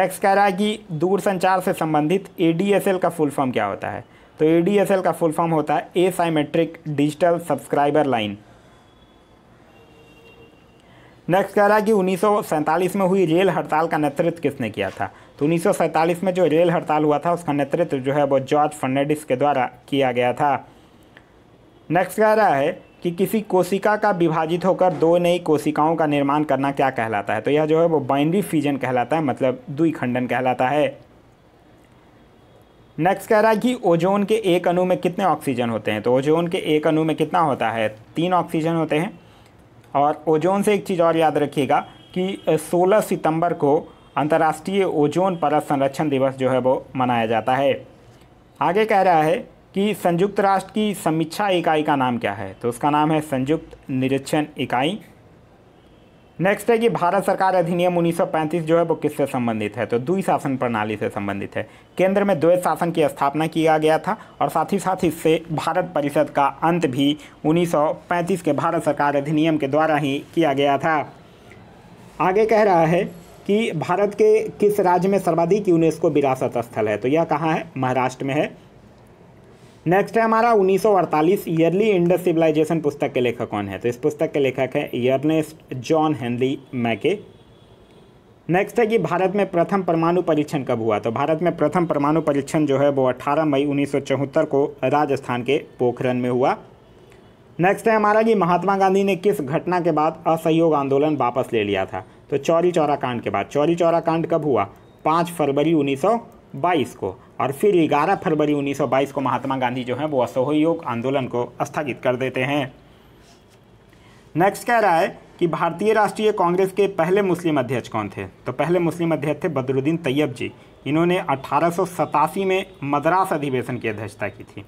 नेक्स्ट कह रहा है कि दूरसंचार से संबंधित ए का फुल फॉर्म क्या होता है तो ए का फुल फॉर्म होता है asymmetric digital subscriber line next कह रहा है कि उन्नीस में हुई रेल हड़ताल का नेतृत्व किसने किया था तो उन्नीस में जो रेल हड़ताल हुआ था उसका नेतृत्व जो है वो जॉर्ज फर्नेडिस के द्वारा किया गया था नेक्स्ट कह रहा है कि किसी कोशिका का विभाजित होकर दो नई कोशिकाओं का निर्माण करना क्या कहलाता है तो यह जो है वो बाइनरी फीजन कहलाता है मतलब द्विखंडन कहलाता है नेक्स्ट कह रहा है कि ओजोन के एक अणु में कितने ऑक्सीजन होते हैं तो ओजोन के एक अणु में कितना होता है तीन ऑक्सीजन होते हैं और ओजोन से एक चीज़ और याद रखिएगा कि 16 सितंबर को अंतर्राष्ट्रीय ओजोन परत संरक्षण दिवस जो है वो मनाया जाता है आगे कह रहा है कि संयुक्त राष्ट्र की समीक्षा इकाई का नाम क्या है तो उसका नाम है संयुक्त निरीक्षण इकाई नेक्स्ट है कि भारत सरकार अधिनियम 1935 जो है वो किससे संबंधित है तो दुई शासन प्रणाली से संबंधित है केंद्र में द्वैत शासन की स्थापना किया गया था और साथ ही साथ इससे भारत परिषद का अंत भी 1935 के भारत सरकार अधिनियम के द्वारा ही किया गया था आगे कह रहा है कि भारत के किस राज्य में सर्वाधिक यूनेस्को विरासत स्थल है तो यह कहाँ है महाराष्ट्र में है नेक्स्ट है हमारा 1948 ईयरली इंडस सिविलाइजेशन पुस्तक के लेखक कौन है तो इस पुस्तक के लेखक है Ernest John Henry Mackay next है कि भारत में प्रथम परमाणु परीक्षण कब हुआ तो भारत में प्रथम परमाणु परीक्षण जो है वो 18 मई उन्नीस को राजस्थान के पोखरण में हुआ नेक्स्ट है हमारा कि महात्मा गांधी ने किस घटना के बाद असहयोग आंदोलन वापस ले लिया था तो चौरी चौरा कांड के बाद चौरी चौरा कांड कब हुआ पाँच फरवरी उन्नीस 1922 को और फिर 11 फरवरी 1922 को महात्मा गांधी जो है वो असहयोग आंदोलन को स्थगित कर देते हैं नेक्स्ट कह रहा है कि भारतीय राष्ट्रीय कांग्रेस के पहले मुस्लिम अध्यक्ष कौन थे तो पहले मुस्लिम अध्यक्ष थे बदरुद्दीन तैयब जी इन्होंने अठारह में मद्रास अधिवेशन की अध्यक्षता की थी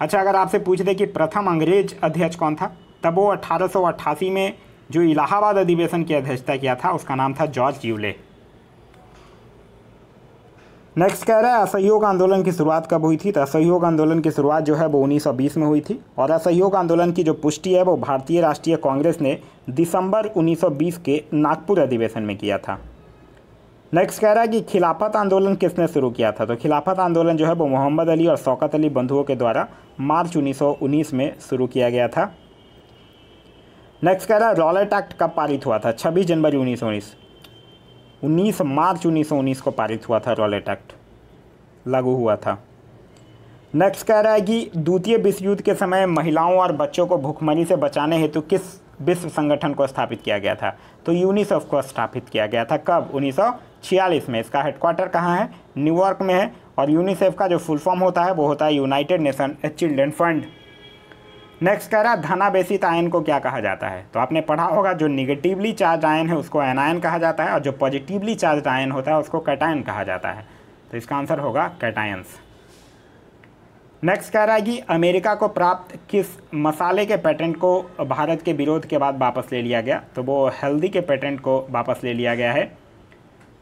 अच्छा अगर आपसे पूछ दे कि प्रथम अंग्रेज अध्यक्ष कौन था तब वो अठारह में जो इलाहाबाद अधिवेशन की अध्यक्षता किया था उसका नाम था जॉर्ज यूले नेक्स्ट कह रहा है असहयोग आंदोलन की शुरुआत कब हुई थी तो असहयोग आंदोलन की शुरुआत जो है वो 1920 में हुई थी और असहयोग आंदोलन की जो पुष्टि है वो भारतीय राष्ट्रीय कांग्रेस ने दिसंबर 1920 के नागपुर अधिवेशन में किया था नेक्स्ट कह रहा है कि खिलाफत आंदोलन किसने शुरू किया था तो खिलाफत आंदोलन जो है वो मोहम्मद अली और शौकत अली बंधुओं के द्वारा मार्च उन्नीस में शुरू किया गया था नेक्स्ट कह रहा है रॉलेट एक्ट कब पारित हुआ था छब्बीस जनवरी उन्नीस 19 मार्च उन्नीस को पारित हुआ था रॉलेट एक्ट लागू हुआ था नेक्स्ट कह रहा है कि द्वितीय विश्व युद्ध के समय महिलाओं और बच्चों को भुखमरी से बचाने हेतु किस विश्व संगठन को स्थापित किया गया था तो यूनिसेफ को स्थापित किया गया था कब उन्नीस में इसका हेडक्वार्टर कहाँ है न्यूयॉर्क में है और यूनिसेफ का जो फुल फॉर्म होता है वो होता है United Nation Children Fund next कह रहा है धनावेशित आयन को क्या कहा जाता है तो आपने पढ़ा होगा जो निगेटिवली चार्ज आयन है उसको एनायन कहा जाता है और जो पॉजिटिवली चार्ज आयन होता है उसको कैटायन कहा जाता है तो इसका आंसर होगा कैटायंस नेक्स्ट कह रहा है कि अमेरिका को प्राप्त किस मसाले के पेटेंट को भारत के विरोध के बाद वापस ले लिया गया तो वो हेल्दी के पेटेंट को वापस ले लिया गया है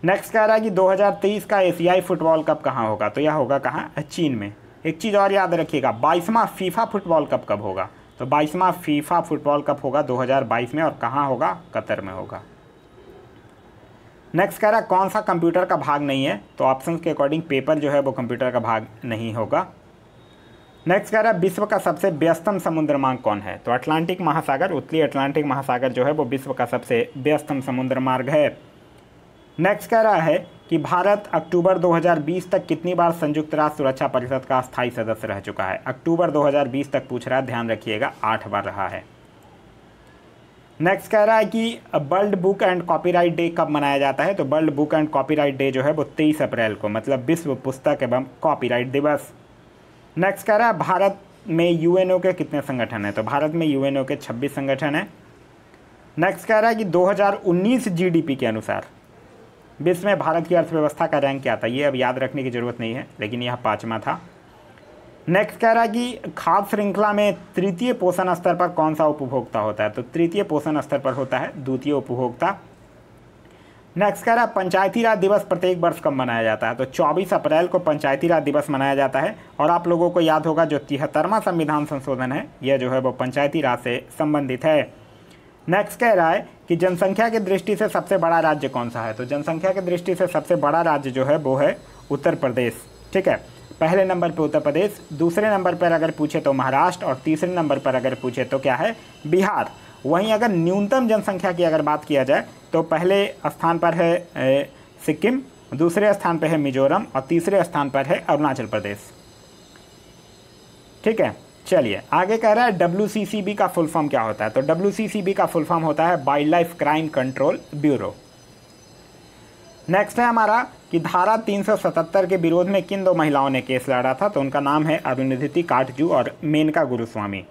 नेक्स्ट कह रहा है कि 2023 का एशियाई फुटबॉल कप कहाँ होगा तो यह होगा कहाँ चीन में एक चीज़ और याद रखिएगा बाईसवां फीफा फुटबॉल कप कब होगा तो बाईसवां फीफा फुटबॉल कप होगा 2022 में और कहाँ होगा कतर में होगा नेक्स्ट कह रहा है कौन सा कंप्यूटर का भाग नहीं है तो ऑप्शन के अकॉर्डिंग पेपर जो है वो कंप्यूटर का भाग नहीं होगा नेक्स्ट कह रहा है विश्व का सबसे व्यस्तम समुद्र मार्ग कौन है तो अटलांटिक महासागर उत्तरी अटलांटिक महासागर जो है वो विश्व का सबसे व्यस्तम समुद्र मार्ग है नेक्स्ट कह रहा है कि भारत अक्टूबर 2020 तक कितनी बार संयुक्त राष्ट्र सुरक्षा परिषद का स्थायी सदस्य रह चुका है अक्टूबर 2020 तक पूछ रहा है ध्यान रखिएगा आठ बार रहा है नेक्स्ट कह रहा है कि World Book and Copyright Day कब मनाया जाता है तो World Book and Copyright Day जो है वो तेईस अप्रैल को मतलब विश्व पुस्तक एवं कॉपीराइट दिवस नेक्स्ट कह रहा है भारत में यूएनओ के कितने संगठन हैं तो भारत में यूएनओ के 26 संगठन हैं नेक्स्ट कह रहा है कि 2019 जीडीपी के अनुसार विश्व में भारत की अर्थव्यवस्था का रैंक क्या था ये अब याद रखने की ज़रूरत नहीं है लेकिन यह पाँचवा था नेक्स्ट कह रहा है कि खाद्य श्रृंखला में तृतीय पोषण स्तर पर कौन सा उपभोक्ता होता है तो तृतीय पोषण स्तर पर होता है द्वितीय उपभोक्ता नेक्स्ट कह रहा है पंचायती राज दिवस प्रत्येक वर्ष कब मनाया जाता है तो 24 अप्रैल को पंचायती राज दिवस मनाया जाता है और आप लोगों को याद होगा जो तिहत्तरवा संविधान संशोधन है यह जो है वो पंचायती राज से संबंधित है नेक्स्ट कह रहा है कि जनसंख्या की दृष्टि से सबसे बड़ा राज्य कौन सा है तो जनसंख्या की दृष्टि से सबसे बड़ा राज्य जो है वो है उत्तर प्रदेश ठीक है पहले नंबर पर उत्तर प्रदेश दूसरे नंबर पर अगर पूछे तो महाराष्ट्र और तीसरे नंबर पर अगर पूछे तो क्या है बिहार वहीं अगर न्यूनतम जनसंख्या की अगर बात किया जाए तो पहले स्थान पर है सिक्किम दूसरे स्थान पर है मिजोरम और तीसरे स्थान पर है अरुणाचल प्रदेश ठीक है चलिए आगे कह रहा है डब्ल्यू का फुल फॉर्म क्या होता है तो डब्ल्यू का फुल फॉर्म होता है Wildlife Crime Control Bureau next है हमारा कि धारा 377 के विरोध में किन दो महिलाओं ने केस लड़ा था तो उनका नाम है अरुणिधिति काटजू और मेनका गुरुस्वामी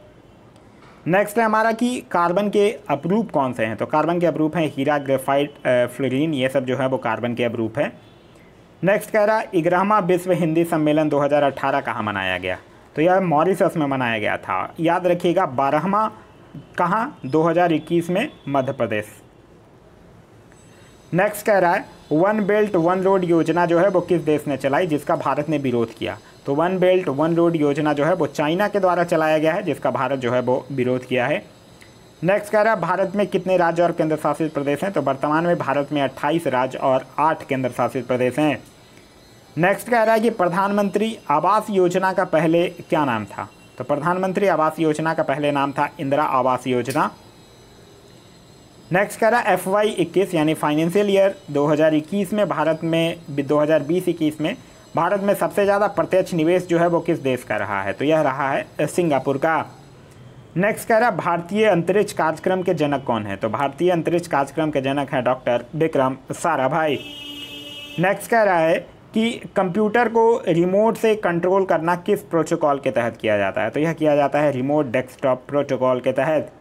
नेक्स्ट है हमारा कि कार्बन के अपरूप कौन से हैं तो कार्बन के अपरूप हैं हीरा ग्रेफाइट फ्लोरिन ये सब जो है वो कार्बन के अपरूप है नेक्स्ट कह रहा है इग्रहमा विश्व हिंदी सम्मेलन 2018 कहाँ मनाया गया तो यह मॉरिसस में मनाया गया था याद रखिएगा बारहवा कहाँ 2021 में मध्य प्रदेश नेक्स्ट कह रहा है वन बेल्ट वन रोड योजना जो है वो किस देश ने चलाई जिसका भारत ने विरोध किया तो वन बेल्ट वन रोड योजना जो है वो चाइना के द्वारा चलाया गया है जिसका भारत जो है वो विरोध किया है नेक्स्ट कह रहा है भारत में कितने राज्य और केंद्र शासित प्रदेश हैं तो वर्तमान में भारत में 28 राज्य और 8 केंद्र शासित प्रदेश हैं नेक्स्ट कह रहा है कि प्रधानमंत्री आवास योजना का पहले क्या नाम था तो प्रधानमंत्री आवास योजना का पहले नाम था इंदिरा आवास योजना नेक्स्ट कह रहा है एफ वाई इक्कीस यानी फाइनेंशियल ईयर 2021 में भारत में 2020-21 में भारत में सबसे ज़्यादा प्रत्यक्ष निवेश जो है वो किस देश का रहा है तो यह रहा है सिंगापुर का नेक्स्ट कह रहा है भारतीय अंतरिक्ष कार्यक्रम के जनक कौन है तो भारतीय अंतरिक्ष कार्यक्रम के जनक हैं डॉक्टर विक्रम साराभाई नेक्स्ट कह रहा है कि कंप्यूटर को रिमोट से कंट्रोल करना किस प्रोटोकॉल के तहत किया जाता है तो यह किया जाता है रिमोट डेस्कटॉप प्रोटोकॉल के तहत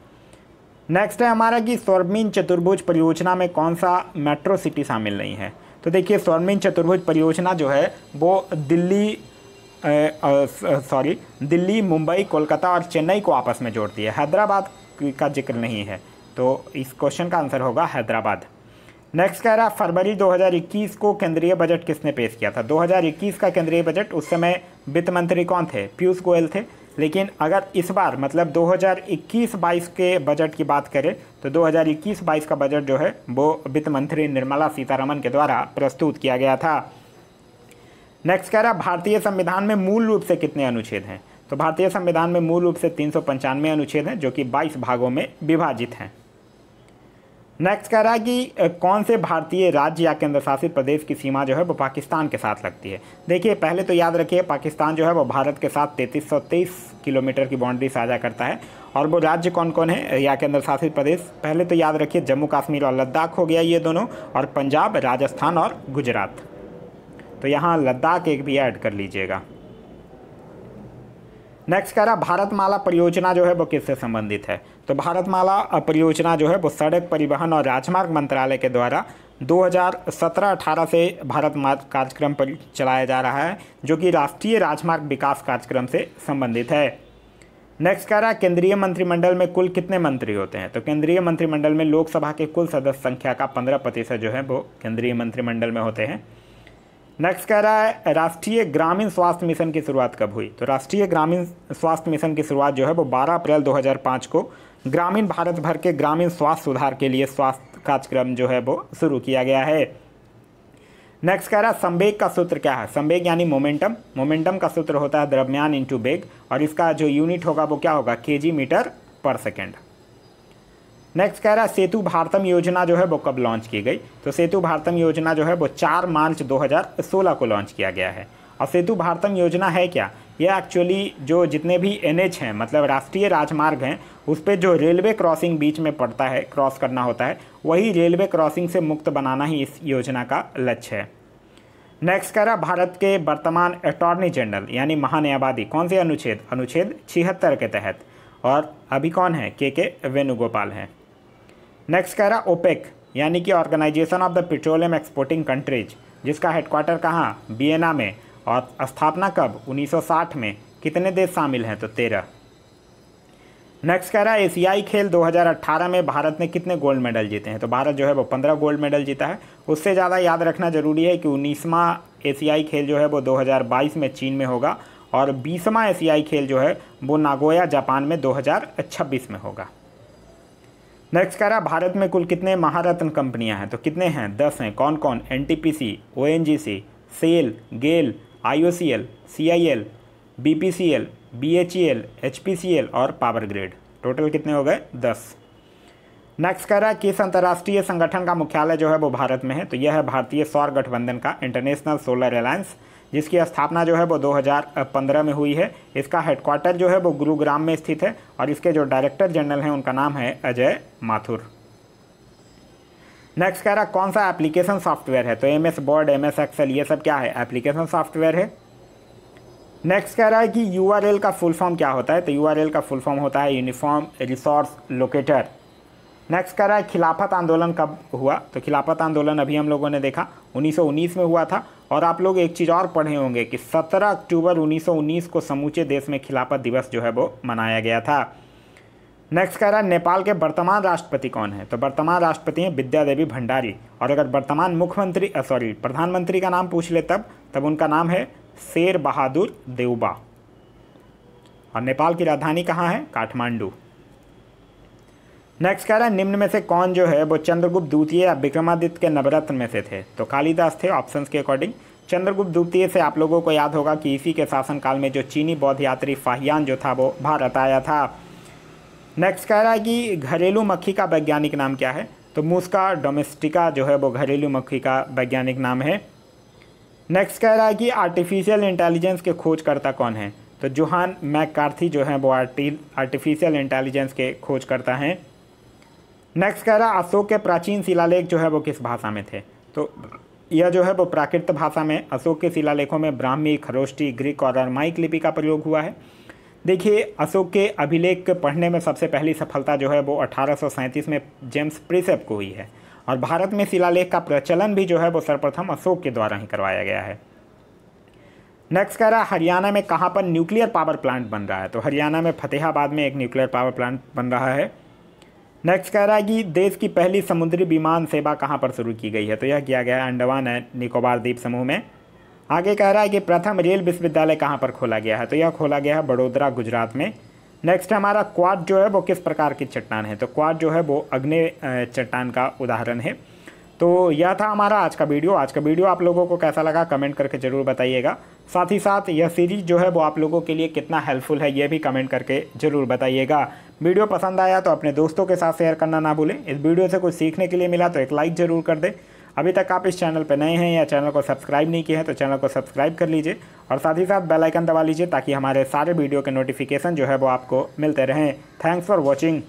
नेक्स्ट है हमारा कि स्वर्मीन चतुर्भुज परियोजना में कौन सा मेट्रो सिटी शामिल नहीं है तो देखिए स्वर्मीन चतुर्भुज परियोजना जो है वो दिल्ली सॉरी दिल्ली मुंबई कोलकाता और चेन्नई को आपस में जोड़ती है हैदराबाद का जिक्र नहीं है तो इस क्वेश्चन का आंसर होगा हैदराबाद नेक्स्ट कह रहा फरवरी 2021 को केंद्रीय बजट किसने पेश किया था 2021 का केंद्रीय बजट उस समय वित्त मंत्री कौन थे पीयूष गोयल थे लेकिन अगर इस बार मतलब 2021-22 के बजट की बात करें तो 2021-22 का बजट जो है वो वित्त मंत्री निर्मला सीतारमन के द्वारा प्रस्तुत किया गया था नेक्स्ट कह रहा भारतीय संविधान में मूल रूप से कितने अनुच्छेद हैं तो भारतीय संविधान में मूल रूप से तीन अनुच्छेद हैं जो कि बाईस भागों में विभाजित हैं नेक्स्ट कह रहा है कि कौन से भारतीय राज्य या केंद्र शासित प्रदेश की सीमा जो है वो पाकिस्तान के साथ लगती है देखिए पहले तो याद रखिए पाकिस्तान जो है वो भारत के साथ तैंतीस सौ तेईस किलोमीटर की बाउंड्री साझा करता है और वो राज्य कौन कौन है या केंद्र शासित प्रदेश पहले तो याद रखिए जम्मू कश्मीर और लद्दाख हो गया ये दोनों और पंजाब राजस्थान और गुजरात तो यहाँ लद्दाख एक भी ऐड कर लीजिएगा नेक्स्ट कह रहा भारतमाला परियोजना जो है वो किससे संबंधित है तो भारतमाला परियोजना जो है वो सड़क परिवहन और राजमार्ग मंत्रालय के द्वारा 2017-18 से भारत मार्ग कार्यक्रम पर चलाया जा रहा है जो कि राष्ट्रीय राजमार्ग विकास कार्यक्रम से संबंधित है नेक्स्ट कह रहा है केंद्रीय मंत्रिमंडल में कुल कितने मंत्री होते हैं तो केंद्रीय मंत्रिमंडल में लोकसभा के कुल सदस्य संख्या का पंद्रह प्रतिशत जो है वो केंद्रीय मंत्रिमंडल में होते हैं नेक्स्ट कह रहा है राष्ट्रीय ग्रामीण स्वास्थ्य मिशन की शुरुआत कब हुई तो राष्ट्रीय ग्रामीण स्वास्थ्य मिशन की शुरुआत जो है वो 12 अप्रैल 2005 को ग्रामीण भारत भर के ग्रामीण स्वास्थ्य सुधार के लिए स्वास्थ्य कार्यक्रम जो है वो शुरू किया गया है नेक्स्ट कह रहा है संवेग का सूत्र क्या है संवेग यानी मोमेंटम मोमेंटम का सूत्र होता है द्रव्यमान इंटू बेग और इसका जो यूनिट होगा वो क्या होगा के मीटर पर सेकेंड नेक्स्ट कह रहा है सेतु भारतम योजना जो है वो कब लॉन्च की गई तो सेतु भारतम योजना जो है वो चार मार्च 2016 को लॉन्च किया गया है और सेतु भारतम योजना है क्या ये एक्चुअली जो जितने भी एन हैं मतलब राष्ट्रीय राजमार्ग हैं उस पर जो रेलवे क्रॉसिंग बीच में पड़ता है क्रॉस करना होता है वही रेलवे क्रॉसिंग से मुक्त बनाना ही इस योजना का लक्ष्य है नेक्स्ट कह रहा भारत के वर्तमान अटॉर्नी जनरल यानी महान्यायवादी कौन से अनुच्छेद अनुच्छेद छिहत्तर के तहत और अभी कौन है के के वेणुगोपाल हैं नेक्स्ट कह रहा ओपेक यानी कि organisation of the petroleum exporting countries जिसका हेडक्वार्टर कहाँ बियना में और स्थापना कब 1960 में कितने देश शामिल हैं तो तेरह नेक्स्ट कह रहा है एशियाई खेल 2018 में भारत ने कितने गोल्ड मेडल जीते हैं तो भारत जो है वो पंद्रह गोल्ड मेडल जीता है उससे ज़्यादा याद रखना जरूरी है कि उन्नीसवां एशियाई खेल जो है वो 2022 में चीन में होगा और बीसवां एशियाई खेल जो है वो नागोया जापान में 2026 में होगा नेक्स्ट कह रहा है भारत में कुल कितने महारत्न कंपनियां हैं तो कितने हैं दस हैं कौन कौन N T P C O N G C SAIL GAIL I O C L C I L B P C L B H E L H P C L और पावर ग्रिड टोटल कितने हो गए दस next कह रहा है किस अंतर्राष्ट्रीय संगठन का मुख्यालय जो है वो भारत में है तो यह है भारतीय सौर गठबंधन का इंटरनेशनल सोलर अलायंस जिसकी स्थापना जो है वो 2015 में हुई है इसका हेडक्वार्टर जो है वो गुरुग्राम में स्थित है और इसके जो डायरेक्टर जनरल हैं उनका नाम है अजय माथुर नेक्स्ट कह रहा कौन सा एप्लीकेशन सॉफ्टवेयर है तो M S Word M S Excel ये सब क्या है एप्लीकेशन सॉफ्टवेयर है नेक्स्ट कह रहा है कि यू का फुल फॉर्म क्या होता है तो यू का फुल फॉर्म होता है यूनिफॉर्म रिसोर्स लोकेटर नेक्स्ट कह रहा है खिलाफत आंदोलन कब हुआ तो खिलाफत आंदोलन अभी हम लोगों ने देखा 1919 में हुआ था और आप लोग एक चीज़ और पढ़े होंगे कि 17 अक्टूबर 1919 को समूचे देश में खिलाफत दिवस जो है वो मनाया गया था नेक्स्ट कह रहा है नेपाल के वर्तमान राष्ट्रपति कौन है तो वर्तमान राष्ट्रपति हैं विद्या देवी भंडारी और अगर वर्तमान मुख्यमंत्री सॉरी प्रधानमंत्री का नाम पूछ ले तब तब उनका नाम है शेर बहादुर देवबा और नेपाल की राजधानी कहाँ है काठमांडू नेक्स्ट कह रहा है निम्न में से कौन जो है वो चंद्रगुप्त द्वितीय या विक्रमादित्य के नवरत्न में से थे तो कालिदास थे ऑप्शंस के अकॉर्डिंग चंद्रगुप्त द्वितीय से आप लोगों को याद होगा कि इसी के शासनकाल में जो चीनी बौद्ध यात्री फाहियान जो था वो भारत आया था नेक्स्ट कह रहा है कि घरेलू मक्खी का वैज्ञानिक नाम क्या है तो मूसका डोमेस्टिका जो है वो घरेलू मक्खी का वैज्ञानिक नाम है नेक्स्ट कह रहा है कि आर्टिफिशियल इंटेलिजेंस के खोजकर्ता कौन है तो जोहान मैकार्थी जो है वो आर्टी आर्टिफिशियल इंटेलिजेंस के खोजकर्ता हैं नेक्स्ट कह रहा है अशोक के प्राचीन शिलालेख जो है वो किस भाषा में थे तो यह जो है वो प्राकृत भाषा में अशोक के शिलालेखों में ब्राह्मी खरोष्टी ग्रीक और अरमाइक लिपि का प्रयोग हुआ है देखिए अशोक के अभिलेख पढ़ने में सबसे पहली सफलता जो है वो अठारह में जेम्स प्रिसेप को हुई है और भारत में शिलालेख का प्रचलन भी जो है वो सर्वप्रथम अशोक के द्वारा ही करवाया गया है नेक्स्ट कह रहा हरियाणा में कहाँ पर न्यूक्लियर पावर प्लांट बन रहा है तो हरियाणा में फतेहाबाद में एक न्यूक्लियर पावर प्लांट बन रहा है नेक्स्ट कह रहा है कि देश की पहली समुद्री विमान सेवा कहाँ पर शुरू की गई है तो यह किया गया है अंडमान एंड निकोबार द्वीप समूह में आगे कह रहा है कि प्रथम रेल विश्वविद्यालय कहाँ पर खोला गया है तो यह खोला गया है बड़ोदरा गुजरात में नेक्स्ट हमारा क्वाड जो है वो किस प्रकार की चट्टान है तो क्वाड जो है वो अग्नि चट्टान का उदाहरण है तो यह था हमारा आज का वीडियो आज का वीडियो आप लोगों को कैसा लगा कमेंट करके ज़रूर बताइएगा साथ ही साथ यह सीरीज़ जो है वो आप लोगों के लिए कितना हेल्पफुल है यह भी कमेंट करके ज़रूर बताइएगा वीडियो पसंद आया तो अपने दोस्तों के साथ शेयर करना ना भूलें इस वीडियो से कुछ सीखने के लिए मिला तो एक लाइक ज़रूर कर दें अभी तक आप इस चैनल पर नए हैं या चैनल को सब्सक्राइब नहीं किए हैं तो चैनल को सब्सक्राइब कर लीजिए और साथ ही साथ बेल आइकन दबा लीजिए ताकि हमारे सारे वीडियो के नोटिफिकेशन जो है वो आपको मिलते रहें थैंक्स फॉर वॉचिंग